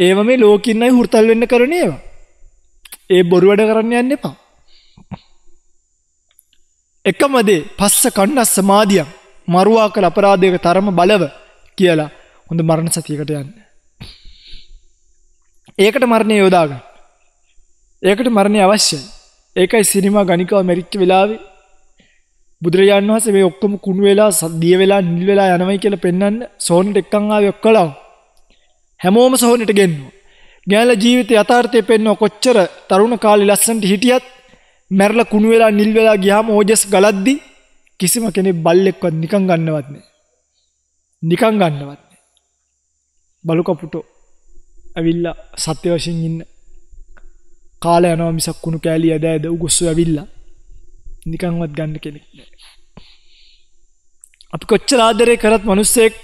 ඒව මේ ලෝකින්නයි හුර්තල් වෙන්න කරන ඒවා. ඒ බොරු වැඩ කරන්න යන්න එපා. එකමදේ පස්ස කන්න සමාධියක් මරුවා කළ අපරාධයක තරම බලව කියලා හොඳ මරණ සතියකට යන්න. ඒකට මරණය යොදාගන්න. ඒකට මරණය අවශ්‍යයි. ඒකයි සිනිමා ගනිකාව මැරිච්ච වෙලාවේ බුදුරජාණන් වහන්සේ මේ ඔක්කොම කුණු වෙලා දිය වෙලා නිල් වෙලා යනවයි කියලා පෙන්වන්න සෝනිට එක්කන් ආවේ ඔක්කොලව. හැමෝම සෝනිට ගෙන්නුවා. ගෑල ජීවිත යථාර්ථය පෙන්ව කොච්චර තරුණ කාලි ලස්සන්ට හිටියත් මැරල කුණු වෙලා නිල් වෙලා ගියාම ඕජස් ගලද්දි කිසිම කෙනෙක් බල්ලෙක්වත් නිකං ගන්නවත් නෑ. නිකං ගන්නවත් නෑ. බලුකපුටෝ ඇවිල්ලා සත්‍ය වශයෙන් ඉන්න. කාල යනවා මිසක් කුණු කෑලි ඇද ඇද උගොස්සු ඇවිල්ලා නිකංවත් ගන්න කෙනෙක් නෑ. අපි කොච්චර ආදරය කරත් මිනිස්සෙක්ට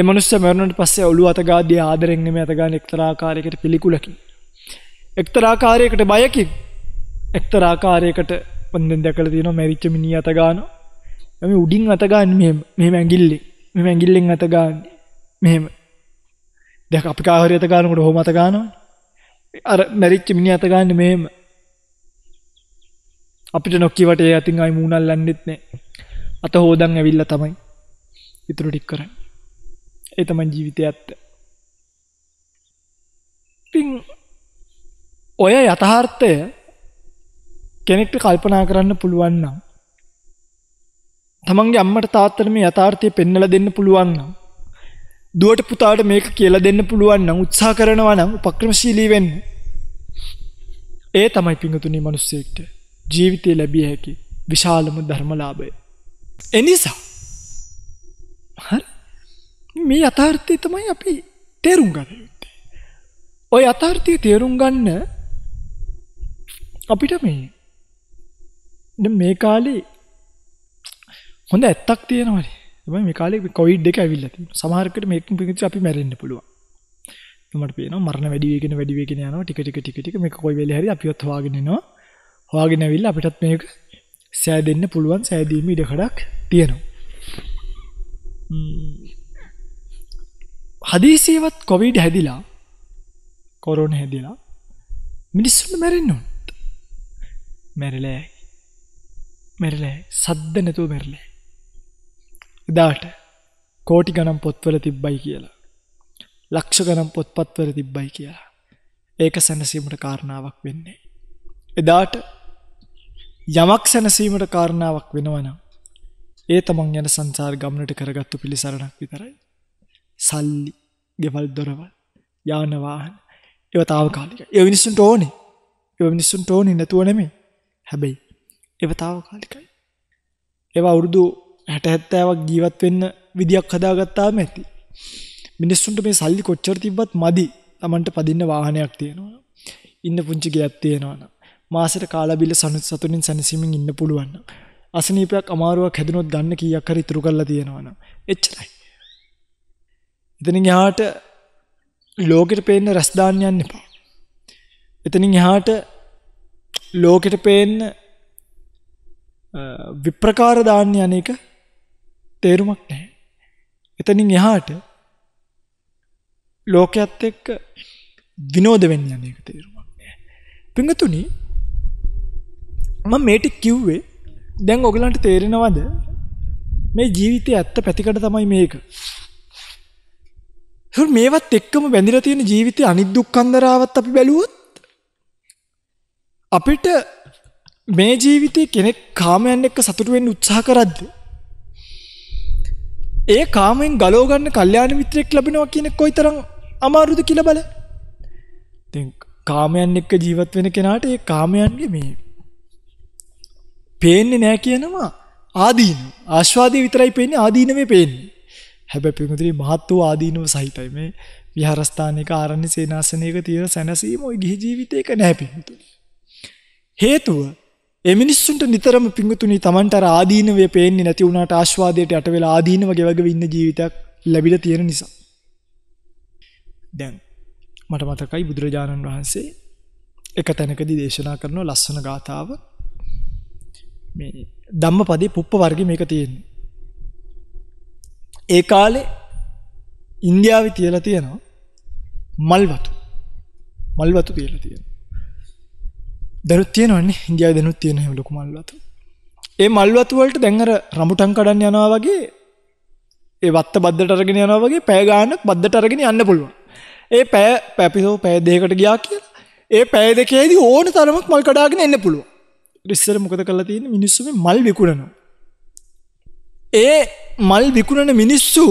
ඒ මනුස්සය මරණයට පස්සේ ඔළුව අතගාදී ආදරෙන් නෙමෙයි අතගාන එක්තරා ආකාරයකට පිළිකුලකින්. එක්තරා ආකාරයකට බයකින්. එක්තරා ආකාරයකට මන්දෙන් දැකලා තියෙනවා මැරිච්ච මිනිහ අතගානවා. එමෙ උඩින් අතගාන්නේ මෙහෙම. මෙහෙම ඇඟිල්ලෙන්. මෙහෙම ඇඟිල්ලෙන් අතගාන්නේ. මෙහෙම. දැන් අපි කාහරි අතගානකොට ඔහොම අතගානවනේ. අර මැරිච්ච මිනිහ අතගාන්නේ මෙහෙම. අපිට නොක්කිවට ඒ අතින් ආයි මූණල්ලන්නෙත් නෑ. අත හොදන් ඇවිල්ලා තමයි ඉතුරු ටික කරන්නේ. එතමන් ජීවිතය ඇත්ත ඉතිං ඔය යථහාර්ථය කෙනෙක්ට කල්පනා කරන්න පුළුවන්නම් තමන්ගේ අම්මට තාත්තට මේ යථාර්ථය පෙන්නල දෙන්න පුළුවන්නම් දුවට පුතාට මේක කියලා දෙන්න පුළුවන්නම් උත්සා කරනවා නම් උපක්‍රමශීලී වෙන්න ඒ තමයි පිඟතුනි මනුස්සයෙක්ට ජීවිතය ලැබිය හැකි විශාලම ධර්මලාභය එනිසා හරි මේ යථාර්ථය තමයි අපි තේරුම් ගත යුත්තේ. ඔය යථාර්ථය තේරුම් ගන්න අපිට මේ මේ කාලේ හොඳ ඇත්තක් තියෙනවානේ. තමයි මේ කාලේ කොවිඩ් එක ඇවිල්ලා තියෙනවා. සමහරකට මේකෙන් පිටින් අපි මැරෙන්න පුළුවන්. මට පේනවා මරණ වැඩි වෙගෙන වැඩි වෙගෙන යනවා ටික ටික ටික ටික මේක කොයි වෙලේ හරි අපිවත් හොයාගෙන එනවා. හොයාගෙන ඇවිල්ලා අපිටත් මේක සෑදෙන්න පුළුවන් සෑදීම ඉඩකඩක් තියෙනවා. හදීසියවත් කොවිඩ් හැදිලා කොරෝන හැදිලා මිනිස්සුන් මැරෙන්න්නු මැරලෑ මැරලෑ සද්ද නැතුව මැරලෑ එදාට කෝටි ගනම් පොත්වල තිබ්බයි කියලා ලක්ෂ ගනම් පොත්පත්වල තිබ්බයි කියලා ඒක සැනසීමට කාරණාවක් වෙන්නේ එදාට යමක් සැනසීමට කාරණාවක් වෙනවනම් ඒ තමන් යන සංසාර් ගමනට කරගත්තු පිළිසරණක් විතරයි සල්ලි ගෙවල් දොරවල් යානවාහන ඒව තාවකාලික ඒ මිනිස්සුන්ට ඕනේ ඒ මිනිස්සුන්ට ඕනේ නැතුව නෙමේ හැබැයි ඒව තාවකාලිකයි ඒවා වුරුදු හැට හැත්තෑවක් ජීවත් වෙන්න විදියක් හදාගත්තාම ඇති මිනිස්සුන්ට මේ සල්ලි කොච්චර තිබ්බත් මදි තමන්ට පදින්න වාහනයක් තියෙනවා ඉන්න පුංචි ගෙයක් තියෙනවනම් මාසෙට කාලබිල සනුත් සතුනින් සැනසීමෙන් ඉන්න පුළුවන් අසනීපයක් අමාරුවක් හැදුනොත් ගන්න කීයක් හරි ඉතුරු කරලා තියෙනවනම් එච්චරයි එතනින් එහාට ලෝකෙට පේන්න රස දාන්න යන්න එපා. එතනින් එහාට ලෝකෙට පේන්න විප්‍රකාර දාන්න යන එක තේරුමක් නැහැ. එතනින් එහාට ලෝකයේත් එක්ක විනෝද වෙන්න යන එක තේරුමක් නැහැ. පින්තුනි මම මේටි කිව්වේ දැන් ඔයගලන්ට තේරෙනවද මේ ජීවිතයේ ඇත්ත පැතිකඩ තමයි මේක. ඒක මේවත් එක්කම බැඳිලා තියෙන ජීවිතයේ අනිදුක්ඛන්දරාවත් අපි බැලුවොත් අපිට මේ ජීවිතේ කෙනෙක් කාමයන් එක්ක සතුටු වෙන්න උත්සාහ කරද්දී ඒ කාමෙන් ගලව ගන්න කල්යාණ මිත්‍රෙක් ලැබෙනවා කියන කොයිතරම් අමාරුද කියලා බලන්න. ඉතින් කාමයන් එක්ක ජීවත් වෙන කෙනාට ඒ කාමයන්ගේ මේ පේන්නේ නැහැ කියනවා ආදීන. ආස්වාදී විතරයි පේන්නේ ආදීනමේ පේන්නේ. හැබැයි පින්වතුනි මහත් වූ ආදීනව සහිතයි මේ විහාරස්ථානික ආරණ්‍ය සේනාසනයක තියෙන සැනසීම ওই ගිහි ජීවිතේක නැහැ පින්වතුනි. හේතුව ඒ මිනිස්සුන්ට නිතරම පින්වතුනි Tamanට අර ආදීනවය පේන්නේ නැති වුණාට ආස්වාදයට යට වෙලා ආදීනව ගෙවගෙව ඉන්න ජීවිතයක් ලැබිලා තියෙන නිසා. දැන් මට මතකයි බුදුරජාණන් වහන්සේ එක තැනකදී දේශනා කරන ලස්සන ගාථාව මේ ධම්මපදේ පුප්ප වර්ගේ මේක තියෙන්නේ. ඒ කාලේ ඉන්දියාවේ තියලා තියෙනවා මල් වතු. මල් වතු තියලා තියෙනවා. දරුත් තියෙනවනේ ඉන්දියාවේ දනුත් තියෙන හැම ලොකු මල් වතු. ඒ මල් වතු වලට දැන් අර රඹුටන් කඩන්න යනවා වගේ ඒ වත්ත බද්දට අරගෙන යනවා වගේ පැය ගානක් බද්දට අරගෙන යන්න පුළුවන්. ඒ පැය පැපිසෝ පැය දෙකකට ගියා කියලා. ඒ පැය දෙකේදී ඕන තරමක් මල් කඩාගෙන එන්න පුළුවන්. ඉතින් ඉස්සර මොකද කරලා තියෙන්නේ මිනිස්සු මේ මල් විකුණනවා. ඒ මල් විකුණන මිනිස්සු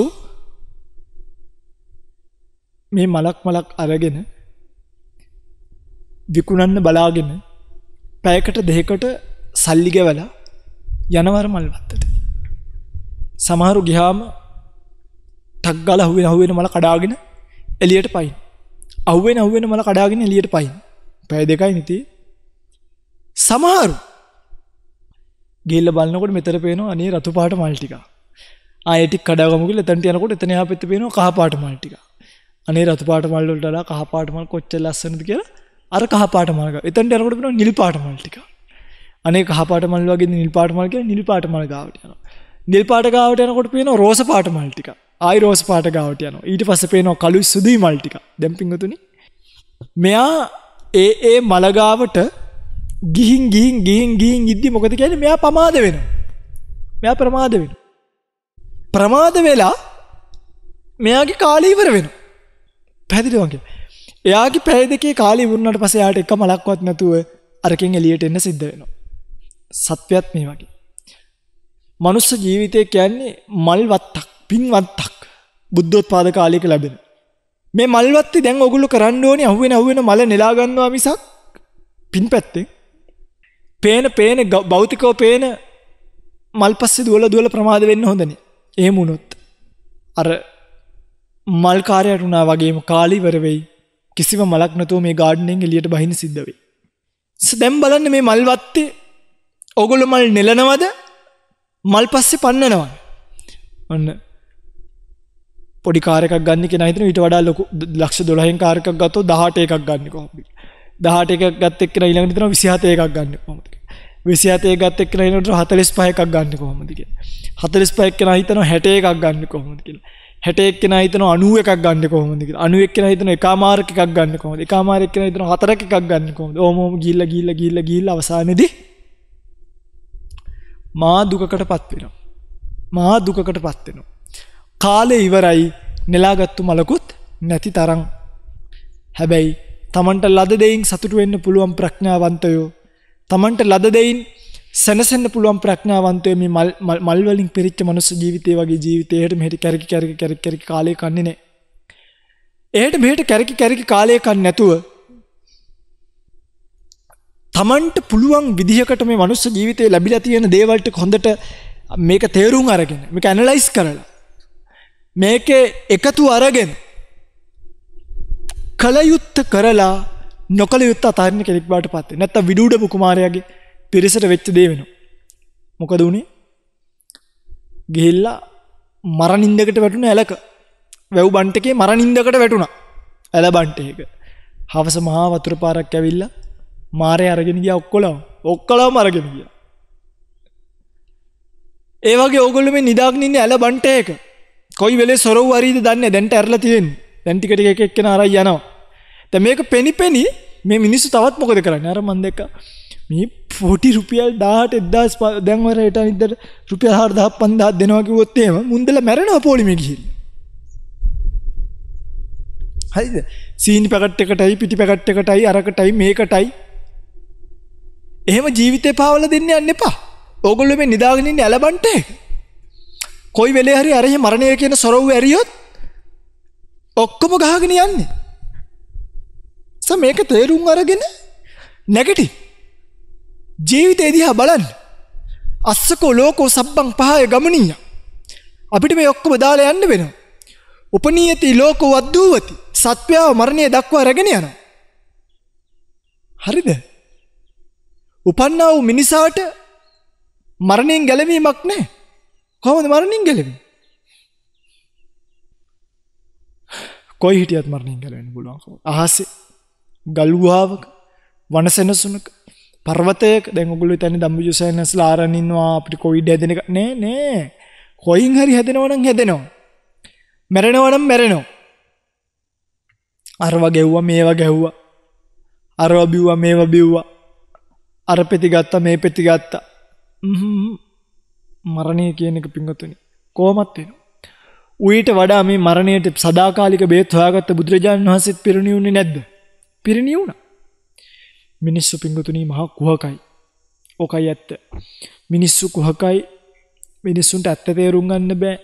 මේ මලක් මලක් අරගෙන විකුණන්න බලාගෙන පැයකට දෙකට සල්ලි ගෙවලා යනවර මල් වත්තට. සමහරු ගියාම ටක් ගාලා අහුවෙන අහුවෙන මල කඩාගෙන එළියට පයින්. අහුවෙන අහුවෙන මල කඩාගෙන එළියට පයින්. පැය දෙකයි නිතී. සමහරු ගිහිල්ලා බලනකොට මෙතන පේනවා අනේ රතු පාට මල් ටික. ආයෙ ටික කඩාවගමු කියලා එතනට යනකොට එතන එහා පැත්තේ පේනවා කහ පාට මල් ටික. අනේ රතු පාට මල් වලට වඩා කහ පාට මල් කොච්චර ලස්සනද කියලා අර කහ පාට මල් ගා. එතනට යනකොට පේනවා නිල් පාට මල් ටික. අනේ කහ පාට මල් වගේ නිල් පාට මල් කියලා නිල් පාට මල් ගාවට යනවා. නිල් පාට ගාවට යනකොට පේනවා රෝස පාට මල් ටික. ආයි රෝස පාට ගාවට යනවා. ඊට පස්සේ පේනවා කළු සුදුයි මල් ටික. දැන් පිංගුතුනි මෙයා ඒ ඒ මලගාවට ගිහින් ගිහින් ගිහින් ගිහින් ඉද්දි මොකද කියන්නේ මෙයා පමාද වෙනවා. මෙයා ප්‍රමාද වෙනවා. ප්‍රමාද වෙලා මෙයාගේ කාලය ඉවර වෙනවා. පැහැදිලිද මං කියන්නේ? එයාගේ පැය දෙකේ කාලය වුණාට පස්සේ යාට එක මලක්වත් නැතුව අරකින් එළියට එන්න සිද්ධ වෙනවා. සත්වයත් මේ වගේ. මනුස්ස ජීවිතය කියන්නේ මල්වත්තක්, පින්වත්තක්. බුද්ධෝත්පාද කාලයක ලැබෙන. මේ මල්වත්ති දැන් ඔගොල්ලෝ කරන්න ඕනේ අහුවෙන අහුවෙන මල නෙලා ගන්නවා මිසක් පින් පැත්තේ පේන පේන බෞතිකෝ පේන මල් පස්සේ දුවල දුවල ප්‍රමාද වෙන්න හොඳන ඒ මුණුත් අර මල්කාරයට වුණා වගේම කාලිවරවෙයි කිසිව මලක් නැතුව මේ ගාඩ්නෙන් එලියට බහින සිද්ධවේ. දැම් බලන්න මේ මල්වත්තේ ඔගොල මල් නෙලනවද මල් පස්සෙ පන්නනවා ඔන්න පොඩිකාරක ගන්නක නහිතන විට වඩා ලොකු ලක්ෂ දොලහෙන් කාරකක් ගත්තු දහට එකක් ගන්නකො දහට එක ගත්තෙක් ඉලඟ තන විසිහත එකක් ගන්න කොමට විසිහතේ ගත් එක් නට හතලස් පහයක් ගන්න කොහොමතික හතලස් පයක් කෙන හිතන හැට එකක් ගන්න කොහොමති කියලා හැටෙක් කෙන හිතන අනුව එකක් ගන්න කොහොමදක අනුවක් කෙන හිතන එකමාරක එකක් ගන්න කොහොම එකමාරක් කෙන හිතන හතරක එකක් ගන්න කොහොම ඕමෝම ගිල්ල ගිල්ල ගිල්ල ගිල්ල අවසානයේදී මා දුකකට පත්වෙනවා මා දුකකට පත්වෙනවා කාලෙ ඉවරයි නෙලාගත්තු මලකුත් නැති තරම් හැබැයි තමන්ට ලද දෙයින් සතුටු වෙන්න පුළුවන් ප්‍රඥාවන්තයෝ Tamanට ලද දෙයින් සැනසෙන්න පුළුවන් ප්‍රඥාවන්තය මේ මල් වලින් පිරිච්ච මනුස්ස ජීවිතය වගේ ජීවිතයට මෙහෙට කැරකි කැරකි කැරකි කැරකි කාලය කන්නේ නැහැ. එහෙට මෙහෙට කැරකි කැරකි කාලය කන්නේ නැතුව තමන්ට පුළුවන් විදිහකට මේ මනුස්ස ජීවිතේ ලැබිලා තියෙන දේවල්ට හොඳට මේක තේරුම් අරගෙන මේක ඇනලයිස් කරලා මේකේ එකතු අරගෙන කලයුත්ත කරලා නොකළ යුත්ත අතාරණ කෙනෙක් බවට පත් වෙනවා. නැත්තම් විඩූඩ කුමාරයාගේ පිරිසට වෙච්ච දේ වෙනවා. මොකද උනේ? ගිහිල්ලා මරණින්දකට වැටුණ ඇලක. වැව් බන්ටකේ මරණින්දකට වැටුණා. ඇල බන්ට එක. හවස මහා වතුර පාරක් ඇවිල්ලා මාරය අරගෙන ගියා ඔක්කොලම. ඔක්කොලම අරගෙන ගියා. ඒ වගේ ඕගොල්ලෝ මේ නිදාගෙන ඉන්නේ ඇල බන්ට එක. කොයි වෙලේ සොරව වරීද දන්නේ දැන්ට ඇරලා තියෙන්නේ. දැන් ටික ටික එක එක්කෙනා අරයි යනවා. ත මේක පෙනිපෙනි මේ මිනිස්සු තවත් මොකද කරන්න අර මන් දෙක මේ පොටි රුපියල් දාට එදදාස් ප දැන්වර එට නිදර රුපියල් හාර දහ පන්දාත් දෙනවාකි ොත්තේම මුන්දල මැරෙනවා පොලිමිකිහි හරිද සීනි පැකට් එකටයි පිටි පැකට් එකටයි අරකටයි මේකටයි එහෙම ජීවිතය පාවල දෙන්න යන්න එපා ඕගොල්ල මේ නිදාගෙනින් ඇලබන්ට කොයි වෙලේ හරි අරහ මරණය කියන සොරව් ඇරියොත් ඔක්කොම ගහගෙන යන්නේ ස මේක තේරුම් අරගෙන නැගටි ජීවිතේදිහා බලන් අස්සකෝ ලෝකෝ සබ්බං පහය ගමනීය අපිට මේ ඔක්කොම දාලා යන්න වෙනවා උපනීයති ලෝකෝ වද්දූවති සත්වයාව මරණය දක්වා රැගෙන යනවා හරිද උපන්නා වූ මිනිසාට මරණයෙන් ගැලවීමක් නැහැ කොහොමද මරණින් ගැලවී කොයි හිටියත් මරණින් ගැලවෙන්න පුළුවන් අහසේ ගල්ුවාවක වනසෙනසුනක පර්වතයක දැගුල තැන දම්බජුසයනස් ලාරණින්වා අපිට කොයිඩ් ඇදෙනක නෑ නෑ කොයින් හරි හැදෙනවනම් හැදෙනවා මැරෙනවනම් මැරෙනෝ අරව ගැව්වා මේවා ගැහ්වා අරව බිව්වා මේවා බිව්වා අර පෙතිගත්ත මේ පෙතිගත්ත මරණය කියන එක පිංගතුනි කෝමත් වෙන ඊට වඩා මේ මරණයට සදාකාලික බේත් හොයාගත්ත බුදුරජාණන් වහන්සේත් පිරිණිවුනේ නැද්ද පිරිණි වුණ මිනිස්සු පිංගුතුනී මහා කුහකයි ඕකයි ඇත්ත මිනිස්සු කුහකයි මිනිස්සුන්ට ඇත්ත තේරුම් ගන්න බෑ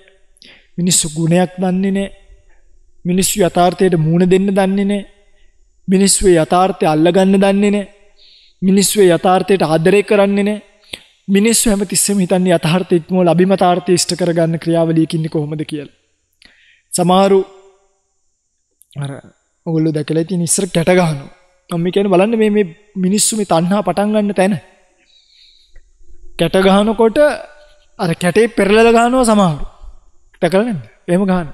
මිනිස්සු ගුණයක් දන්නේ නෑ මිනිස්සු යථාර්ථයට මූණ දෙන්න දන්නේ නෑ මිනිස්සුවේ යථාර්ථය අල්ලගන්න දන්නේ නෑ මිනිස්සුවේ යථාර්ථයට ආදරය කරන්නේ නෑ මිනිස්සු හැමතිස්සෙම හිතන්නේ යථාර්ථ ඉක්මවල අභිමතාර්ථය ඉෂ්ට කරගන්න ක්‍රියාවලියක ඉන්නේ කොහොමද කියලා. සමහරු අර ඔගොල්ලෝ දැකලා තියෙන ඉස්සර කැට ගන්නවා. මම කියන්නේ බලන්න මේ මේ මිනිස්සු මේ තණ්හා පටන් ගන්න තැන. කැට ගන්නකොට අර කැටේ පෙරලලා ගන්නවා සමහර. දැකලා නැද්ද? එහෙම ගන්න.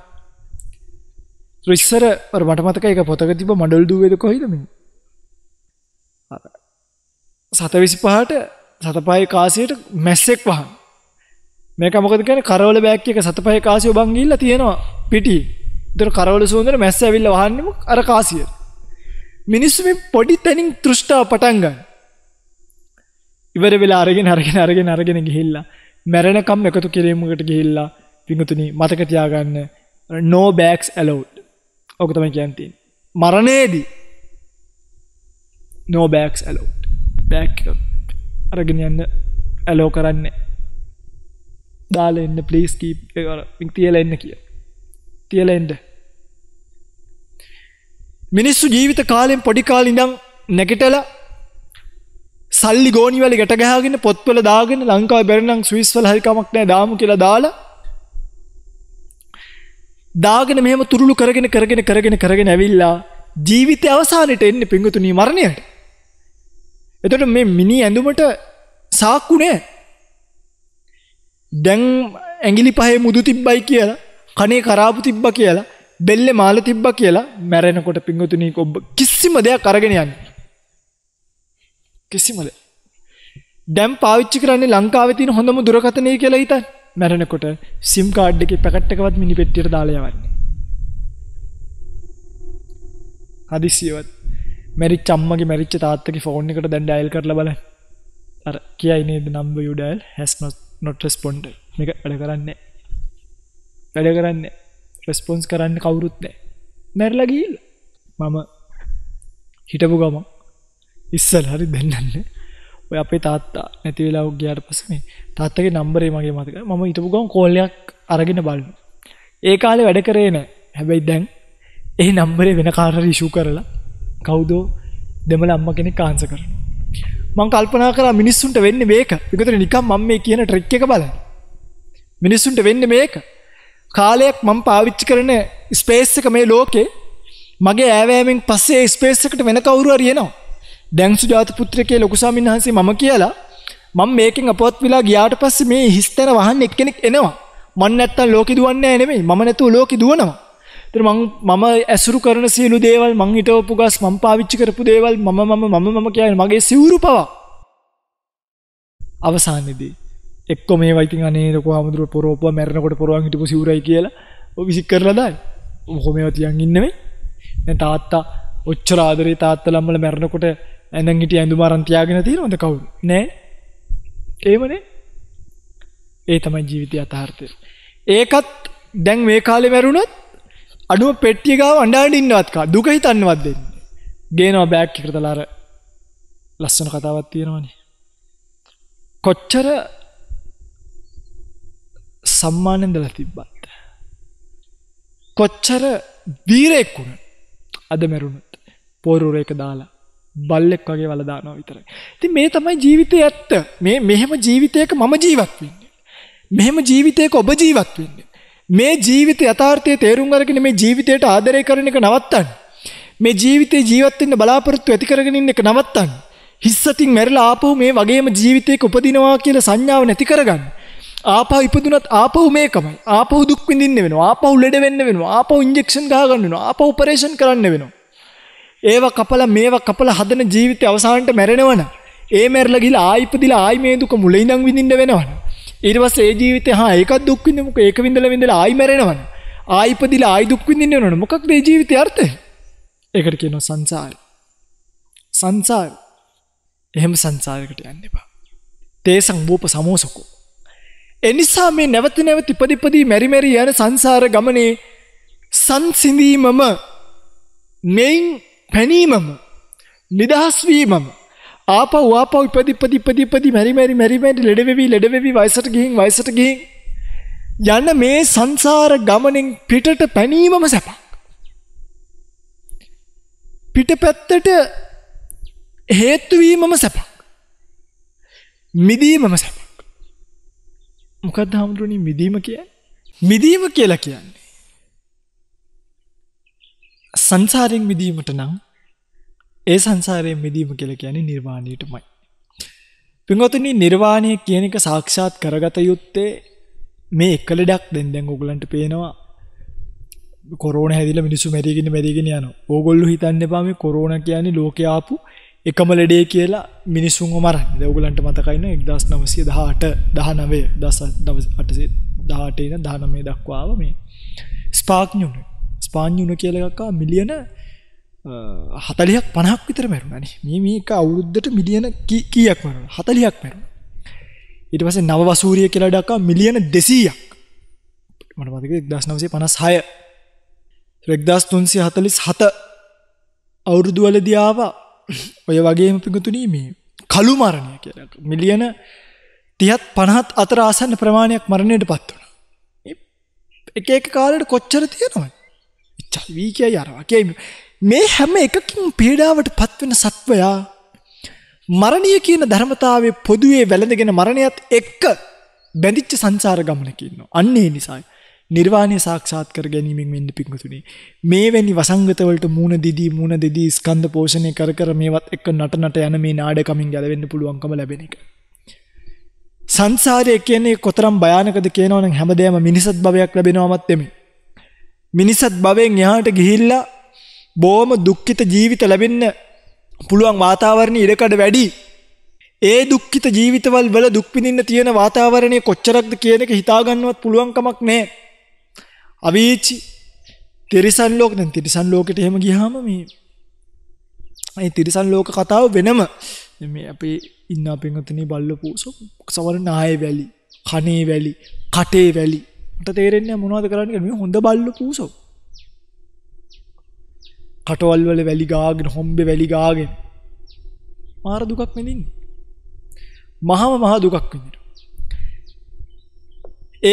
ඉස්සර අර මට මතකයි ඒක පොතක තිබ්බ මඩල් දුවේද කොහේද මේ? අර 725ට සතපහේ කාසියට මැස්සෙක් වහන. මේක මොකද කියන්නේ කරවල බෑග් එක සතපහේ කාසිය ඔබන් ගිහිල්ලා තියෙනවා පිටි. දර කරවල සුවඳර මැස්ස ඇවිල්ල වහන්නම අර කාසිය. මිනිස්සුම පොඩි තැනින් තෘෂ්ටා පටන්ගන්න. ඉවර වෙලා අරගෙන අරගෙන අරගෙන අරගෙන ගිහිල්ලා මැරණකම් එකතු කිරීමකට ගිහිල්ලා පිඟුතුනි මතකතියාගන්න නෝ බෑක්ස් ඇලෝට් ඕකතම කියන්තින්. මරණේදී නෝ බෑක්ස් ඇලෝට් බෑක් අරගෙන යන්න ඇලෝ කරන්නේ දාල එන්න පලේස් කීප් තියල එන්න කිය තියලා එන්න. මිනිස්සු ජීවිත කාලෙන් පොඩි කාලේ ඉඳන් නැගිටලා සල්ලි ගෝනි වල ගැට ගහගෙන පොත්වල දාගෙන ලංකාවේ බැරි නම් ස්විස් වල හරි කමක් නැහැ දාමු කියලා දාලා දාගෙන මෙහෙම තුරුළු කරගෙන කරගෙන කරගෙන කරගෙන ඇවිල්ලා ජීවිතය අවසානයට එන්නේ පිංගුතුණී මරණයට. එතකොට මේ මිනි ඇඳුමට සාක්කු නෑ. දැන් ඇඟිලි පහේ මුදු තිබ්බයි කියලා කනේ කරාපු තිබ්බ කියලා බෙල්ලේ මාළු තිබ්බ කියලා මැරෙනකොට පිංගුතුනි ඔබ කිසිම දෙයක් අරගෙන යන්නේ කිසිම දෙයක් දැන් පාවිච්චි කරන්නේ ලංකාවේ තියෙන හොඳම දුරකථනය කියලා හිතන්න මැරෙනකොට SIM කාඩ් එකේ පැකට් එකවත් මිනි පෙට්ටියට දාලා යවන්නේ හදිසියවත් මැරිච්ච අම්මගේ මැරිච්ච තාත්තගේ ෆෝන් එකට දැන් ඩයල් කරලා බලන්න අර කියයි නේද number you dial has not not responded මේක වැඩ කරන්නේ නැහැ වැඩ කරන්න රෙස්පොන්ස් කරන්න කවුරුත් නෑ මැරලා ගිල් මම හිටපු ගම ඉස්සල් හරි දෙන්නන්න ඔය අපේ තාත්තා නැතිවෙලා ගයාට පසනේ තාත්තගේ නම්බරේ මගේ මතක මම හිටපු ගම් කෝල්ලයක් අරගෙන බලන්න ඒ කාලේ වැඩ කරේ නෑ හැබැයි දැන් ඒ නම්බරේ වෙන කාරර ඉෂු කරලා කවුදෝ දෙමල අම්ම කෙනෙක් කාන්ස කරන මං කල්පනා කර මිනිස්සුන්ට වෙන්න මේක එකතර නිකම් මම මේ කියන ට්‍රෙක් එක බල මිනිස්සුන්ට වෙන්න මේක කාලයක් මම පාවිච්චි කරන ස්පේස් එක මේ ලෝකේ මගේ ඈවෑමෙන් පස්සේ ස්පේස් එකට වෙන කවුරු හරි එනවා. දැන් සුජාත පුත්‍රකේ ලොකු ස්වාමීන් වහන්සේ මම කියලා මම මේකෙන් අපවත් වෙලා ගියාට පස්සේ මේ හිස්තැන වහන්න එක්කෙනෙක් එනවා. මන් නැත්තම් ලෝකෙ දුවන්නේ නෙමෙයි. මම නැතුව ලෝකෙ දුවනවා. ඒතර මං මම ඇසුරු කරන සියලු දේවල් මං හිතවපු ගස් මං පාවිච්චි කරපු දේවල් මම මම මම මම කියන්නේ මගේ සිවුරු පවා අවසානයේදී එක්කො මේ වයිතින් අනේක හමුදුර පොරෝප මැරණකොට පොරුවන් හිටපු සිවරයි කියලා විසික් කරලදයි හොමව තියන් ඉන්නවේ තාත්තා ඔච්චරාදරේ තාත්තලම්මල මැරණකොට ඇඳන් හිට ඇඳු මාරන්තියාගෙන තිය ොඳ කවු නෑ ඒවනේ ඒ තමයි ජීවිතය අතාර්ථය ඒකත් දැන් මේ කාලෙ මැරුණත් අඩුව පෙට්ටියකාව අඩාඩ ඉන්නවත්කා දුක හිතන්නවත් දෙන්න ගේනවා බෑක්කි කරතලාර ලස්සන කතාවත් තියෙනවානේ කොච්චර සම්මානෙන් දලා තිබ්බත්. කොච්චර වීරයෙක් වුණ අද මැරුණුත් පෝරුරේක දාලා බල්ලෙක් වගේ වලදානෝ විතර. ති මේ තමයි ජීවිතය ඇත්ත මේ මෙහෙම ජීවිතයක මම ජීවත්වන්න. මෙහෙම ජීවිතයක ඔබ ජීවත්වන්න. මේ ජීවිත යථාර්ථය තේරුම් අරගෙන මේ ජීවිතයට ආදරය කරන එක නවත්තන්න. මේ ජීවිතේ ජීවත්වෙන්න බලාපොරොත්තු ඇතිකරගෙන ඉන්න එක නවත්තන්න. හිස්සතින් මැරලා ආපහු මේ වගේම ජීවිතයක උපදිනවා කියලා සංඥාව නැති කරගන්න. ආපහු ඉපදුනත් ආපහු මේකමයි ආපහු දුක් විඳින්න වෙනවා ආපහු ලෙඩ වෙන්න වෙනවා ආපහු ඉන්ජෙක්ෂන් ගහ ගන්න වෙනවා ආපහු ඔපරේෂන් කරන්න වෙනවා ඒව කපලා මේව කපලා හදන ජීවිතය අවසානට මැරෙනවනම් ඒ මැරලා ගිහලා ආයි ඉපදිලා ආයි මේ දුක මුල ඉඳන් විඳින්න වෙනවනම් ඊට පස්සේ ඒ ජීවිතේ හා ඒකත් දුක් විඳිමුකෝ ඒක විඳලා විඳලා ආයි මැරෙනවනම් ආයි ඉපදිලා ආයි දුක් විඳින්න වෙනවනම් මොකක්ද මේ ජීවිතේ අර්ථය ඒකට කියනවා සංසාරය සංසාර එහෙම සංසාරයකට යන්න එපා තේසං වූප සමෝසකෝ එනිසා මේ නැවත නැවත ඉපදිපදී මෙරි මෙරි යන සංසාර ගමනේ සංසිඳීමම මෙයින් පැනීමම නිදහස් වීමම ආපහු ආපහු ඉපදිපදී ඉපදිපදී මෙරි මෙරි මෙරි මෙරි ලෙඩ වෙවි ලෙඩ වෙවි වයසට ගිහින් වයසට ගිහින් යන මේ සංසාර ගමනෙන් පිටට පැනීමම සැපක් පිටපැත්තට හේතු වීමම සැපක් මිදීමම සැපක් මොකක්ද හාමුදුරනි මිදීම කියන්නේ මිදීම කියලා කියන්නේ සංසාරයෙන් මිදීමට නම් ඒ සංසාරයෙන් මිදීම කියලා කියන්නේ නිර්වාණයටමයි පින්වතුනි නිර්වාණය කියන එක සාක්ෂාත් කරගත යුත්තේ මේ එකලඩක් දැන් දැන් ඕගලන්ට පේනවා කොරෝනා හැදිලා මිනිස්සු මැරිගෙන මැරිගෙන යනවා. ඕගොල්ලෝ හිතන්න එපා මේ කොරෝනා කියන්නේ ලෝකේ ආපු එකම ලෙඩේ කියලා මිනිස්සුන් මර දෙවගලන්ට මතකයින එක්දස් නමසය දහට දහනවේ දස අටසේ දාටේන දානමේ දක්වාව මේ ස්පාක්ඥුණ ස්පාඥුණ කියලකා මිලියන හතලියක් පනහක් විතර මැරුණනි මේ මේක අවුරුද්ධට මිලියන කියක් මරුණ හතලියක් මැරුණ ඉට පස නවවසූරිය කියලා ඩක්කා මිලියන දෙසීයක් මට මතක එක්දස් නවසේ පනස් හය රෙක්දස් තුන්සිය හතලිස් හත අවුරුදුවලදිආවා ඔය වගේම පිගතුනී මේ කළු මරණය කියලා මිලියන 30ත් 50ත් අතර ආසන්න ප්‍රමාණයක් මරණයට පත් වුණා. එක එක කාලෙට කොච්චර තියෙනවද? HIV කියයි අරවා කියයි මේ හැම එකකින් පීඩාවට පත්වෙන සත්වයා මරණය කියන ධර්මතාවයේ පොදුවේ වැළඳගෙන මරණයත් එක්ක බැඳිච්ච සංසාර ගමනක ඉන්නවා. අන්න ඒ නිසායි. නිර්වාණය සාක්ෂාත් කර ගැනීමෙන් වෙන්න පිංගුතුනි මේ වැනි වසංගත වලට මූණ දෙදී මූණ දෙදී ස්කන්ධ පෝෂණය කර කර මේවත් එක්ක නට නට යන මේ නාඩකමින් ගැලවෙන්න පුළුවන්කම ලැබෙන එක සංසාරය කියන්නේ කොතරම් භයානකද කියනවනම් හැමදේම මිනිසත් භවයක් ලැබෙනවමත් එමේ මිනිසත් භවයෙන් එහාට ගිහිල්ලා බොහොම දුක්ඛිත ජීවිත ලැබෙන්න පුළුවන් වාතාවරණ ඉඩකඩ වැඩි ඒ දුක්ඛිත ජීවිතවල වල දුක් විඳින්න තියෙන වාතාවරණය කොච්චරක්ද කියන එක හිතාගන්නවත් පුළුවන් කමක් නැහැ අවීචි තිරිසන් ලෝක දැන් තිරිසන් ලෝකෙට එහෙම ගියාම මේ ඒ තිරිසන් ලෝක කතාව වෙනම මේ අපි ඉන්න පින්වතුනි බල්ලපු සවර නාය වැලි කනේ වැලි කටේ වැලි මට තේරෙන්නේ මොනවද කරන්නේ කියලා මේ හොඳ බල්ලපූසෝ කටවල් වල වැලි ගාගෙන හොම්බේ වැලි ගාගෙන මාර දුකක් මෙදින්නේ මහාම මහා දුකක් විඳිනවා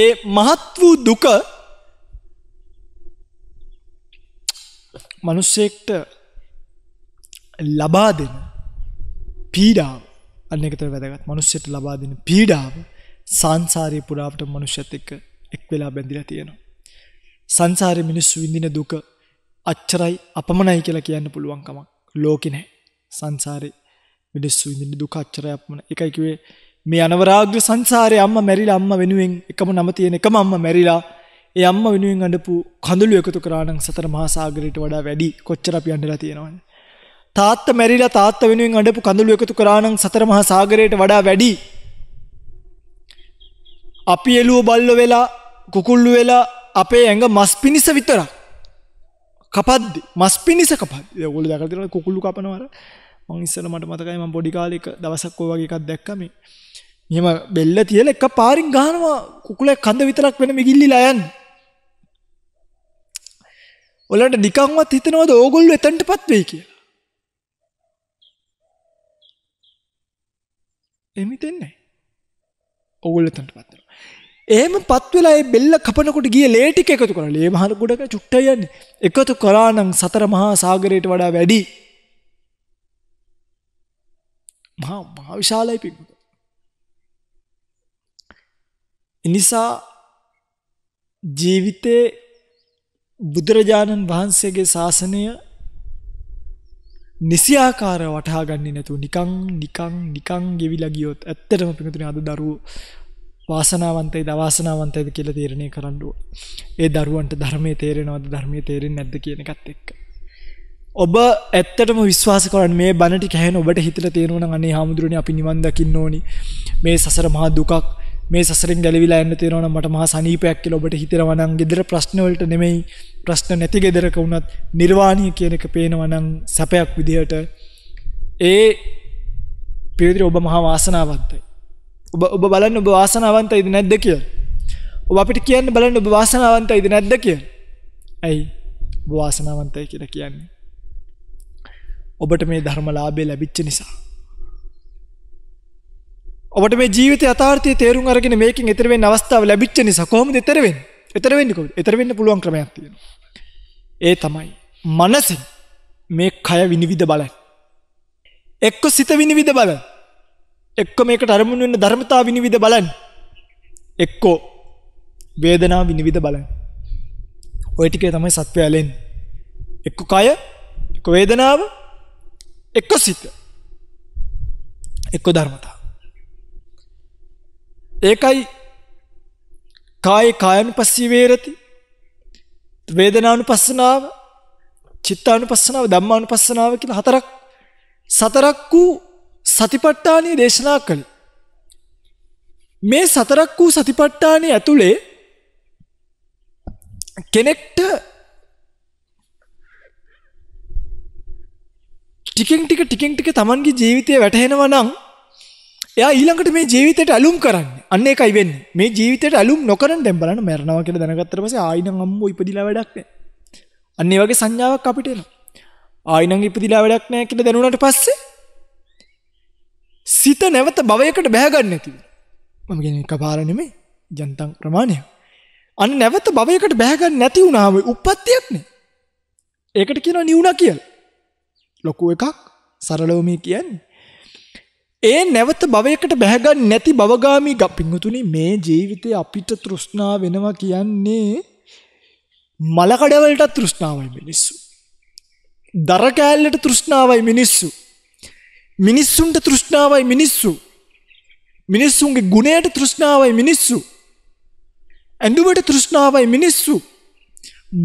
ඒ මහත් වූ දුක මිනිස්සෙක්ට ලබා දෙන පීඩාව අන්න එකතර වැදගත් මිනිස්සෙට ලබා දෙන පීඩාව සංසාරයේ පුරාවට මිනිස්සෙක් එක්ක එක් වෙලා බැඳිලා තියෙනවා. සංසාරේ මිනිස්සු විඳින දුක අච්චරයි අපමණයි කියලා කියන්න පුළුවන් කමක් ලෝකේ නැහැ. සංසාරේ මිනිස්සු විඳින දුක අච්චරයි අපමණ. එකයි කිව්වේ මේ අනවරාග්‍ය සංසාරේ අම්මා මැරිලා අම්මා වෙනුවෙන් එකම නම තියෙන එකම අම්මා මැරිලා ඒ අම්මා වෙනුවෙන් අඬපු කඳුළු එකතු කරා නම් සතර මහා සාගරයට වඩා වැඩි කොච්චර අපි අඬලා තියෙනවද? තාත්තා මැරිලා තාත්තා වෙනුවෙන් අඬපු කඳුළු එකතු කරා නම් සතර මහා සාගරයට වඩා වැඩි. අපි එළුව බල්ලෝ වෙලා කුකුල්ලු වෙලා අපේ ඇඟ මස් පිනිස විතරක් කපද්දි මස් පිනිස කපද්දි ඔයගොල්ලෝ දැකලා තියෙනවද කුකුල්ලු කපනවර මං ඉස්සර මට මතකයි මම පොඩි කාලේ එක දවසක් ඔය වගේ එකක් දැක්කා මේ. මෙහෙම බෙල්ල තියලා එකපාරින් ගහනවා කුකුලේ කඳ විතරක් වෙන මිගිල්ලිලා යන්නේ. ඔලට නිකංවත් හිතනවද ඕගොල්ලෝ එතනට පත්වෙයි කියලා. එහෙම හිතෙන්නේ ඕගොල්ලෝ එතනට පත් වෙනවා. එහෙම පත් වෙලා ඒ බෙල්ල කපනකොට ගිය ලේ ටික එකතු කරලා ලේ මහර ගොඩක චුට්ටයි යන්නේ. එකතු කරා නම් සතර මහා සාගරයට වඩා වැඩි. මහා මහා විශාලයි පිටු. එනිසා ජීවිතේ බුදුරජාණන් වහන්සේගේ ශාසනය නිසියාකාර වටහා ගන්නේ නැතුව නිකං නිකං නිකං ගෙවිලා ගියොත් ඇත්තටම පිටුතුනේ අද දරුවෝ වාසනාවන්තයිද අවාසනාවන්තයිද කියලා තීරණය කරන්න ඒ දරුවන්ට ධර්මයේ තේරෙනවද ධර්මයේ තේරෙන්නේ නැද්ද කියන එකත් එක්ක. ඔබ ඇත්තටම විශ්වාස කරන්න මේ බණ ටික ඇහෙන ඔබට හිතලා තේරෙනවා නම් අනේ හාමුදුරනේ අපි නිවන් දකින්න ඕනි. මේ සසර මහා දුකක්. මේ සසරින් ගැලවිලා යන්න තියෙනවා නම් මට මහා සනීපයක් කියලා ඔබට හිතෙනවා නම් gedara ප්‍රශ්න වලට නෙමෙයි ප්‍රශ්න නැති gedaraක වුණත් නිර්වාණිය කියන එක පේනවා නම් සැපයක් විදිහට ඒ පිරිතර ඔබ මහා වාසනාවන්තයි ඔබ ඔබ බලන්න ඔබ වාසනාවන්තයිද නැද්ද කියලා ඔබ අපිට කියන්න බලන්න ඔබ වාසනාවන්තයිද නැද්ද කියලා ඇයි ඔබ වාසනාවන්තයි කියලා කියන්නේ ඔබට මේ ධර්මලාභය ලැබිච්ච නිසා ඔබට මේ ජීවිත අතාර්ථය තේරුම් අරගෙන මේකින් එතරවෙන් අවස්ථාව ලැබිච්ච නිසා කොහොමද එතරවෙන් එතරවෙන්න කොහොමද එතරවෙන්න පුළුවන් ක්‍රමයක් තියෙනවා ඒ තමයි මනසින් මේ කය විනිවිද බලන්න එක්ක සිත විනිවිද බලන්න එක්ක මේකට අරමුණු වෙන ධර්මතාව විනිවිද බලන්න එක්ක වේදනාව විනිවිද බලන්න ඔය ටිකේ තමයි සත්‍යය ලෙන්නේ එක්ක කය එක්ක වේදනාව එක්ක සිත එක්ක ධර්මතාව ඒකයි කායේ කායනුපස්සී වේරති වේදනානුපස්සනාව චිත්තානුපස්සනාව ධම්මානුපස්සනාව කියලා හතරක් සතරක් වූ සතිපට්ඨානීය දේශනා කළ මේ සතරක් වූ සතිපට්ඨානයේ ඇතුලේ කෙනෙක්ට ටිකෙන් ටික ටිකෙන් ටික Tamanගේ ජීවිතය වැටහෙනවා නම් එයා ඊළඟට මේ ජීවිතයට ඇලුම් කරන්නේ අන්න ඒකයි වෙන්නේ. මේ ජීවිතේට ඇලුම් නොකරන දැන් බලන්න මැරනවා කියලා දැනගත්තට පස්සේ ආයිනම් අම්මෝ ඉපදිලා වැඩක් නැහැ. අන්න ඒ වගේ සංඥාවක් අපිට එනවා. ආයිනම් ඉපදිලා වැඩක් නැහැ කියලා දැනුණාට පස්සේ සිත නැවත භවයකට බැහැගන්නේ නැතිව. මම කියන්නේ එකපාර නෙමෙයි ජන්තම් ප්‍රමාණය. අන්න නැවත භවයකට බැහැගන්නේ නැති වුණාම උප්පත්තියක් නේ. ඒකට කියනවා නිවුණා කියලා. ලොකු එකක් සරලව මේ කියන්නේ. ඒ නැවත භවයකට බැහැගන්න නැති භවගාමී ගපින්තුනේ මේ ජීවිතේ අපිට තෘෂ්ණා වෙනවා කියන්නේ මලකඩවලට තෘෂ්ණාවයි මිනිස්සු. දර කෑල්ලට තෘෂ්ණාවයි මිනිස්සු. මිනිස්සුන්ට තෘෂ්ණාවයි මිනිස්සු. මිනිස්සුන්ගේ ගුණයට තෘෂ්ණාවයි මිනිස්සු. ඇඳුමට තෘෂ්ණාවයි මිනිස්සු.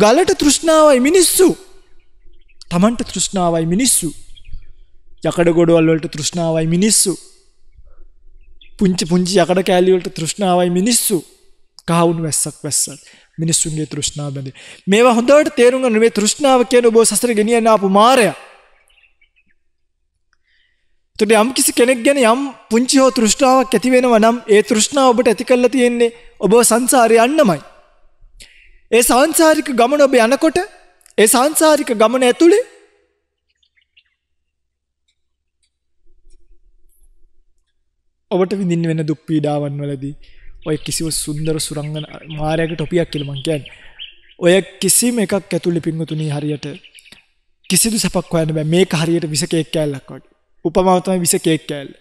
ගලට තෘෂ්ණාවයි මිනිස්සු. Tamanට තෘෂ්ණාවයි මිනිස්සු. යකඩ ගොඩවල් වලට තෘෂ්ණාවයි මිනිස්සු. පුංචි පුංචි යකඩ කෑලි වලට තෘෂ්ණාවයි මිනිස්සු. කහවුණු වැස්සක් වැස්සක් මිනිස්සුන්ගේ තෘෂ්ණාව බැඳි. මේවා හොඳට තේරුම් ගන්න මේ තෘෂ්ණාව කියන ඔබ සසර ගෙනියන්න ආපු මායя. එතකොට යම් කිසි කෙනෙක් ගැන යම් පුංචි හෝ තෘෂ්ණාවක් ඇති වෙනවා නම් ඒ තෘෂ්ණාව ඔබට ඇති කරලා තියෙන්නේ ඔබව සංසාරේ යන්නමයි. ඒ සාංසාරික ගමන ඔබ යනකොට ඒ සාංසාරික ගමන ඇතුලේ ඔබට විඳින්න වෙන දුක් පීඩාවන් වලදී ඔය කිසිම සුන්දර සුරංගන මායාවේ ටොපියක් කියලා මං කියන්නේ. ඔය කිසිම එකක් ඇතුළේ පින්වතුනි හරියට කිසිදු සපක් හොයන්න බෑ. මේක හරියට විස කේක් කෑල්ලක් වගේ. උපමාව තමයි විස කේක් කෑල්ල.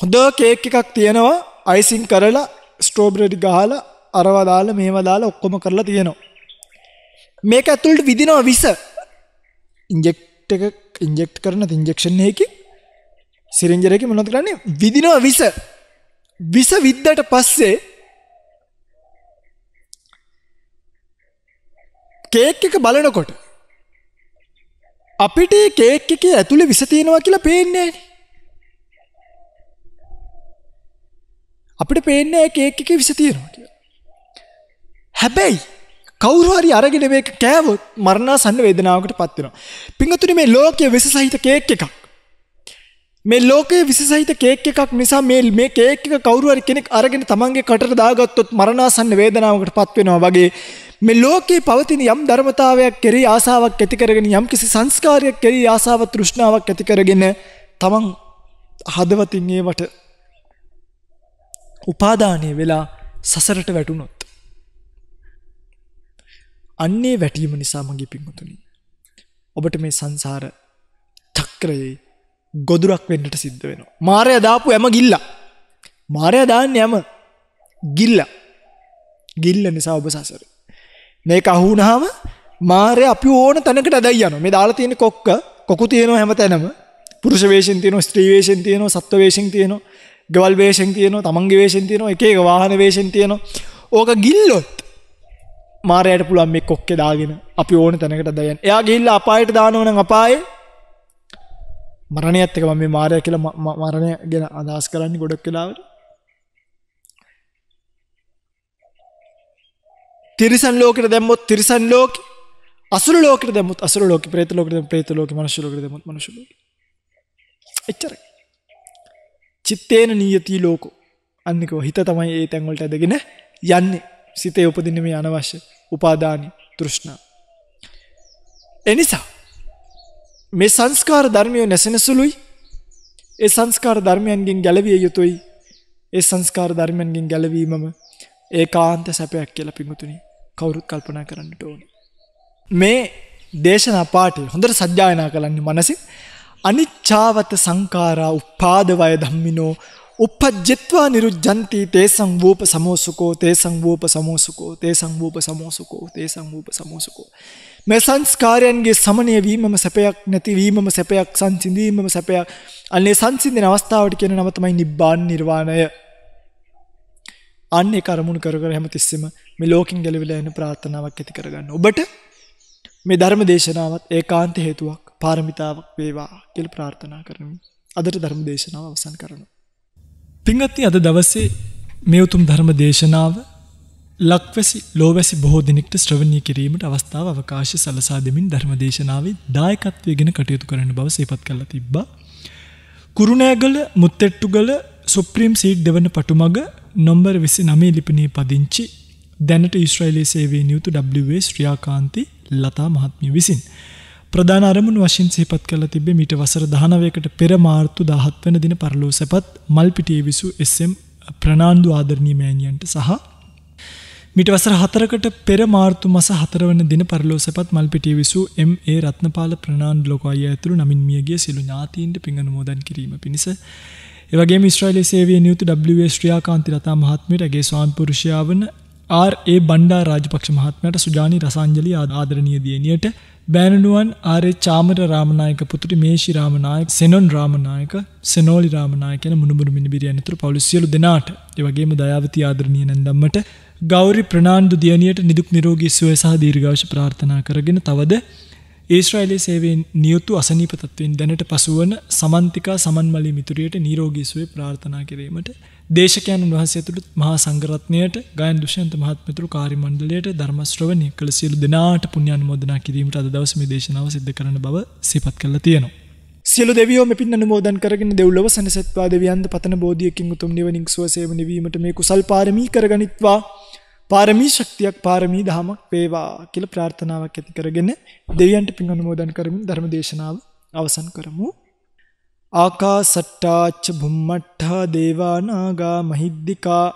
හොඳ කේක් එකක් තියෙනවා අයිසින් කරලා ස්ට්‍රෝබෙරි ගහලා අරවා දාලා මේවා දාලා ඔක්කොම කරලා තියෙනවා. මේක ඇතුළට විදිනවා විස. ඉන්ජෙක්ට් එක ඉන්ජෙක්ට් කරන ඉන්ජෙක්ෂන් එකකින් සිරින්ජරයක මොනොත් කරන්නේ විදිනවා විස විස විද්දට පස්සේ කේක් එක බලනකොට අපිට කේක් එකේ ඇතුලේ විස තියෙනවා කියලා පේන්නේ අපිට පේන්නේ කේක් එකේ විස තියෙනවා කියලා. හැබැයි කවුරු හරි අරගෙන මේක කෑවොත් මරණාසන්න වේදනාවකට පත් වෙනවා. පින්වතුනි මේ ලෝකයේ විස සහිත කේක් එකක් මේ ලෝකයේ විශේෂයිත කේක් එකක් නිසා මේ මේ කේක් එක කවුරු හරි කෙනෙක් අරගෙන තමන්ගේ කටට දාගත්තොත් මරණාසන්න වේදනාවකට පත් වෙනවා වගේ මේ ලෝකේ පවතින යම් ධර්මතාවයක් කෙරෙහි ආසාවක් ඇති කරගෙන යම් කිසි සංස්කාරයක් කෙරෙහි ආසාව තෘෂ්ණාවක් ඇති කරගෙන තමන් හදවතින් ඒවට උපාදානය වෙලා සසරට වැටුණොත් අන්නේ වැටීම නිසා මගේ පින්වතුනි ඔබට මේ සංසාර චක්‍රයේ ගොදුරක් වෙන්නට සිද්ධ වෙනවා. මාරය දාපු ඇම ගිල්ල. මාරය දාන්න යම ගිල්ල ගිල්ල නිසා ඔබ සසර. මේ අහුනහාම මාරය අපි ඕන තැනකට දැයි යන මේ දාලා තියෙන කොක්ක කොකු තියෙනවා හැම තැනම පුරුෂවේශෙන් තියෙන ස්ත්‍රීවේශෙන් තියෙන සත්වවේශෙන් තියෙන ගවල් වේශෙන් තියෙන තමන්ගේ වේශෙන් තියෙන එක එක වාහන වේශෙන් තියෙන ඕක ගිල්ලොත් මාරයට පුළුවන් මේ කොක්කේ දාගෙන අපි ඕන තැනකට දයන් එයා ගිල්ල අපායට දානවන අපායේ මරණයත් එක මම මේ මාරය කියලා මරණය ගැන අදහස් කරන්නේ ගොඩක් වෙලාවට. තිරිසන් ලෝකෙට දැම්මොත් තිරිසන් ලෝකෙ අසුර ලෝකෙට දැම්මොත් අසුර ලෝකෙ പ്രേත ලෝකෙට දැම්මොත් പ്രേත ලෝකෙ මනුෂ්‍ය ලෝකෙට දැම්මොත් මනුෂ්‍ය ලෝකෙ. එච්චරයි. චිත්තේන නියති ලෝකෝ. අන්නකෝ හිත තමයි ඒ තැන් වලට ඇදගෙන යන්නේ. සිතේ උපදින්නේ මේ අනවශ්‍ය උපාදානි තෘෂ්ණා. එනිසා මේ සංස්කාර ධර්මය නැසෙන සුළුයි. ඒ සංස්කාර ධර්මයන්ගෙන් ගැලවිය යුතුයි. ඒ සංස්කාර ධර්මයන්ගෙන් ගැලවීමම ඒකාන්ත සැපයක් කියලා පිඟුතුනි. කවුරුත් කල්පනා කරන්නට ඕනේ. මේ දේශනා පාඨය හොඳට සජ්ජායනා කරන්න මනසින් අනිච්ඡාවත සංඛාරා උපාදවය ධම්මිනෝ uppajjitva nirujjanti te samvupa samosukko te samvupa samosukko te samvupa samosukko te samvupa samosukko මේ සංස්කාරයන්ගේ සමනය වීමම සැපයක් නැතිවීමම සැපයක් සංසිඳීමම සැපයක් අන්නේ සංසිඳන අවස්ථාවට කියන නම තමයි නිබ්බාන් නිර්වාණය. අන්නේ කරමුණු කර කර හැමතිස්සෙම මේ ලෝකෙන් ගැලවිලා යන ප්‍රාර්ථනාවක් ඇති කරගන්න. ඔබට මේ ධර්ම දේශනාවත් ඒකාන්ත හේතුවක් පාරමිතාවක් වේවා කියලා ප්‍රාර්ථනා කරමි. අදට ධර්ම දේශනාව අවසන් කරනවා. පින්වත්නි අද දවසේ මේ උතුම් ධර්ම දේශනාව ලක්වැසි ලෝවැසි බොහෝ දෙනෙක්ට ශ්‍රවණය කිරීමට අවස්ථාව අවකාශ සලසා දෙමින් ධර්මදේශනාවේ දායකත්වය ගෙන කටයුතු කරන බව සේපත් කළා තිබ්බා. කුරුණෑගල මුත්තෙට්ටුගල සුප්‍රීම් සීට් දෙවන පටුමග නොම්බර් 29 ලිපිණේ පදිංචි දැනට ඊශ්‍රායලයේ සේවයේ නියුතු WA ශ්‍රියාකාන්ති ලතා මහත්මිය විසින් ප්‍රධාන අරමුණු වශයෙන් සිහිපත් කරලා තිබේ මීට වසර 19කට පෙර මාර්තු 17 වෙනි දින පරලෝසපත් මල්පිටියේ විසු SM ප්‍රනාන්දු ආදරණීය මෑණියන්ට සහ මිට වසර හතරකට පෙර මාර්තු මස හතරවන දින පරලෝ සැපත් මල්පිටිය විසූ එම් ඒ රත්නපාල ප්‍රනාාන් ලොකයි ඇතුළු නමින් මියගේ සිලු ඥාතීන්ට පිඟන මෝදන් කිරීම පිණිස ඒවගේ මිස්ට්‍රයිල සේවේ නියුතු වේ ශ්‍රියාකාන්ති රතා මහත්මයට ඇගේ ස්වාන් පුරුෂාවන ඒ බණ්ඩා රාජපක්ෂ මහත්මයට සුජානි රසංජලි ආධාරණය දියණියට බෑනඩුවන් ආරේ චාමර රාමනායක පුතුට මේශි රාමනායක සෙනොන් රාමනායක සෙනෝලි රාමනායකන මුණුබුරු මිනිබිරිය ඇතුර පවලු සියලු දෙනාට ඒවගේම දයාවති ආදරණය නැදම්මට ගෞරි ප්‍රනාාන්දු දියනියට නිදුක් නිරෝගී සුවය සහ දීර්ඝාශ ප්‍රාර්ථනා කරගෙන තවද ඒස්්‍රයිලේ සේවෙන් නියුතු අසනීපතත්වෙන් දැනට පසුවන සමන්තිකා සමන්මලි මිතුරියට නීරෝගීස්වේ ප්‍රාර්ථනා කිරීමට දේශකයන් වහන්සේතුළු මහා සංගරත්නයට ගයන් දුෂන්ත මහත්මතුරු කාරිමණ්ඩලයට ධර්මශ්‍රවනය කළ සියලු දෙනාට පුුණ්‍යන් මෝදනා කිරීමට අදවසම දේශනාව සිද්ධ කරන බව සිපත් කල තියෙනවා. සියලු දෙවියෝම පින් අනුමෝදන් කරගෙන දෙව්ලොව සැනසෙත්වා දෙවියන්ද පතන බෝධියකින් උතුම් නිවනින් සුවසේව නිවීමට මේ කුසල් පාරමී කරගනිත්වා පාරමී ශක්තියක් පාරමී දහමක් වේවා කියලා ප්‍රාර්ථනාවක් ඇති කරගෙන දෙවියන්ට පින් අනුමෝදන් කරමින් ධර්ම දේශනාව අවසන් කරමු. ආකාසට්ටාච්ච බුම්මට්ටා දේවානාගා මහිද්దికා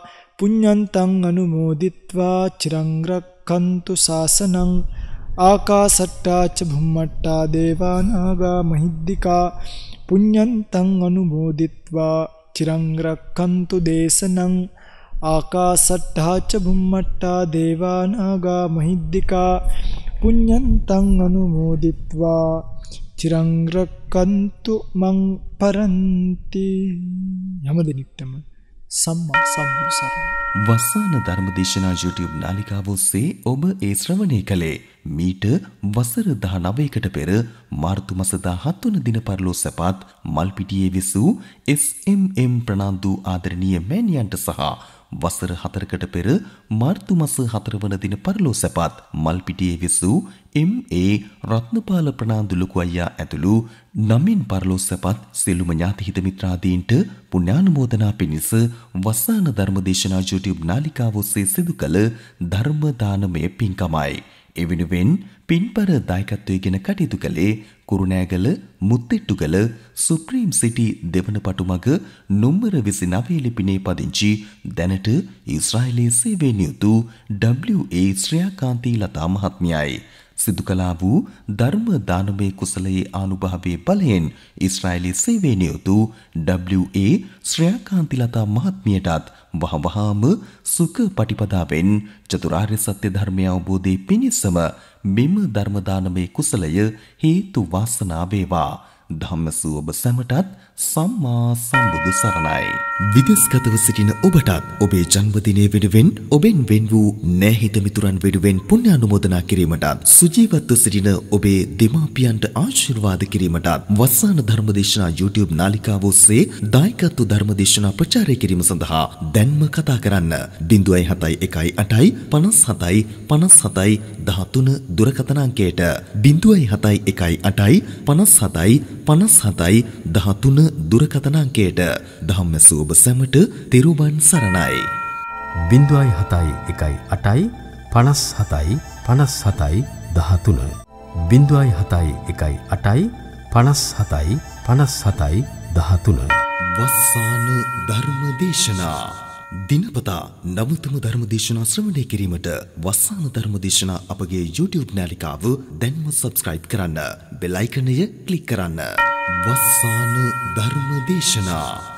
පුඤ්ඤන්තං අනුමෝදිත්වා චිරං රක්ඛන්තු සාසනං ආකාසට්ටාච්ච බුම්මට්ටා දේවානාගා මහිද්దికා පුඤ්ඤන්තං අනුමෝදිත්වා චිරං රක්ඛන්තු දේශනං ආකාසට්ඨාච බුම්මට්ටා දේවානාගා මහිද්దికා පුඤ්ඤන්තං අනුමෝදිත්වා චිරං රක්කන්තු මං පරන්ති යමදිනිට්ටම සම්මා සම්බුදු සරණයි වසාන ධර්මදේශනා YouTube නාලිකාව ඔස්සේ ඔබ ඒ ශ්‍රවණය කළේ මීට වසර 19කට පෙර මාර්තු මාස 17 වන දින පරිලෝසපත් මල්පිටියේ විසූ SMM ප්‍රනාන්දු ආදරණීය මෑණියන්ට සහ වසර 4කට පෙර මාර්තු මාස 4 වන දින පරිලෝ සැපත් මල්පිටියේ විසූ එම්.ඒ. රත්නපාල ප්‍රනාන්දු ලොකු අයියා ඇතුළු නමින් පරිලෝ සැපත් සෙළුම ඥාති හිත මිත්‍රාදීන්ට පුණ්‍යානුමෝදනා පිණිස වසාන ධර්මදේශනා YouTube නාලිකාව ඔස්සේ සිදු කළ ධර්ම දානමය පින්කමයි. එවිනුවෙන් පින්පර දායකත්වයේගෙන කටයුතු කළේ කුරුණෑගල මුත්තෙට්ටුගල සුප්‍රීම් සිටි දෙවන පටුමග නොම්බර 29 ලිපිනේ පදිංචි දැනට ඊශ්‍රායලයේ සේවයෙන් යුතු WA ශ්‍රියාකාන්ති ලතා මහත්මියයි සිදු කළා වූ ධර්ම දානමය කුසලයේ ආනුභාවයේ බලයෙන් ඊශ්‍රායෙලි සේවයෙන් යුතු WA ශ්‍රේයාකාන්තිලතා මහත්මියටත් වහවහාම සුඛ පටිපදාවෙන් චතුරාර්ය සත්‍ය ධර්මය අවබෝධයේ පිණිසම මෙම ධර්ම දානමය කුසලය හේතු වාසනා වේවා ධම්මසු ඔබ සැමටත් සම්මා සම්බුදු සරණයි. විදෙස්ගතව සිටින ඔබටත් ඔබේ ජන්මදිනය වෙනුවෙන් ඔබෙන් වෙන් වූ නෑහිත මිතුරන් වෙනුවෙන් පුණ්‍ය අනුමෝදනා කිරීමටත් සුජීවත්ව සිටින ඔබේ දෙමාපියන්ට ආශිර්වාද කිරීමටත් වස්සාන ධර්මදේශනා YouTube නාලිකාව ඔස්සේ දායකත්ව ධර්මදේශනා ප්‍රචාරය කිරීම සඳහා දැන්ම කතා කරන්න 0718යි 57යි 57යි 13 දුරකථන අංකයට 0718යි 57යි 57යි 13 දුරකථන අංකයට දහම් ඇසු ඔබ සැමට තෙරුවන් සරණයි. 0.718යි 57යි 57යි 13 0.718යි 57යි 57යි 13 වස්සාන ධර්ම දේශනා දිනපතා නවතම ධර්මදේශනා ශ්‍රවණය කිරීමට වස්සාන ධර්මදේශනා අපගේ YouTube නාලිකාව දැන්ම සබස්ක්‍රයිබ් කරන්න. බෙල් අයිකනය ක්ලික් කරන්න. වස්සාන ධර්මදේශනා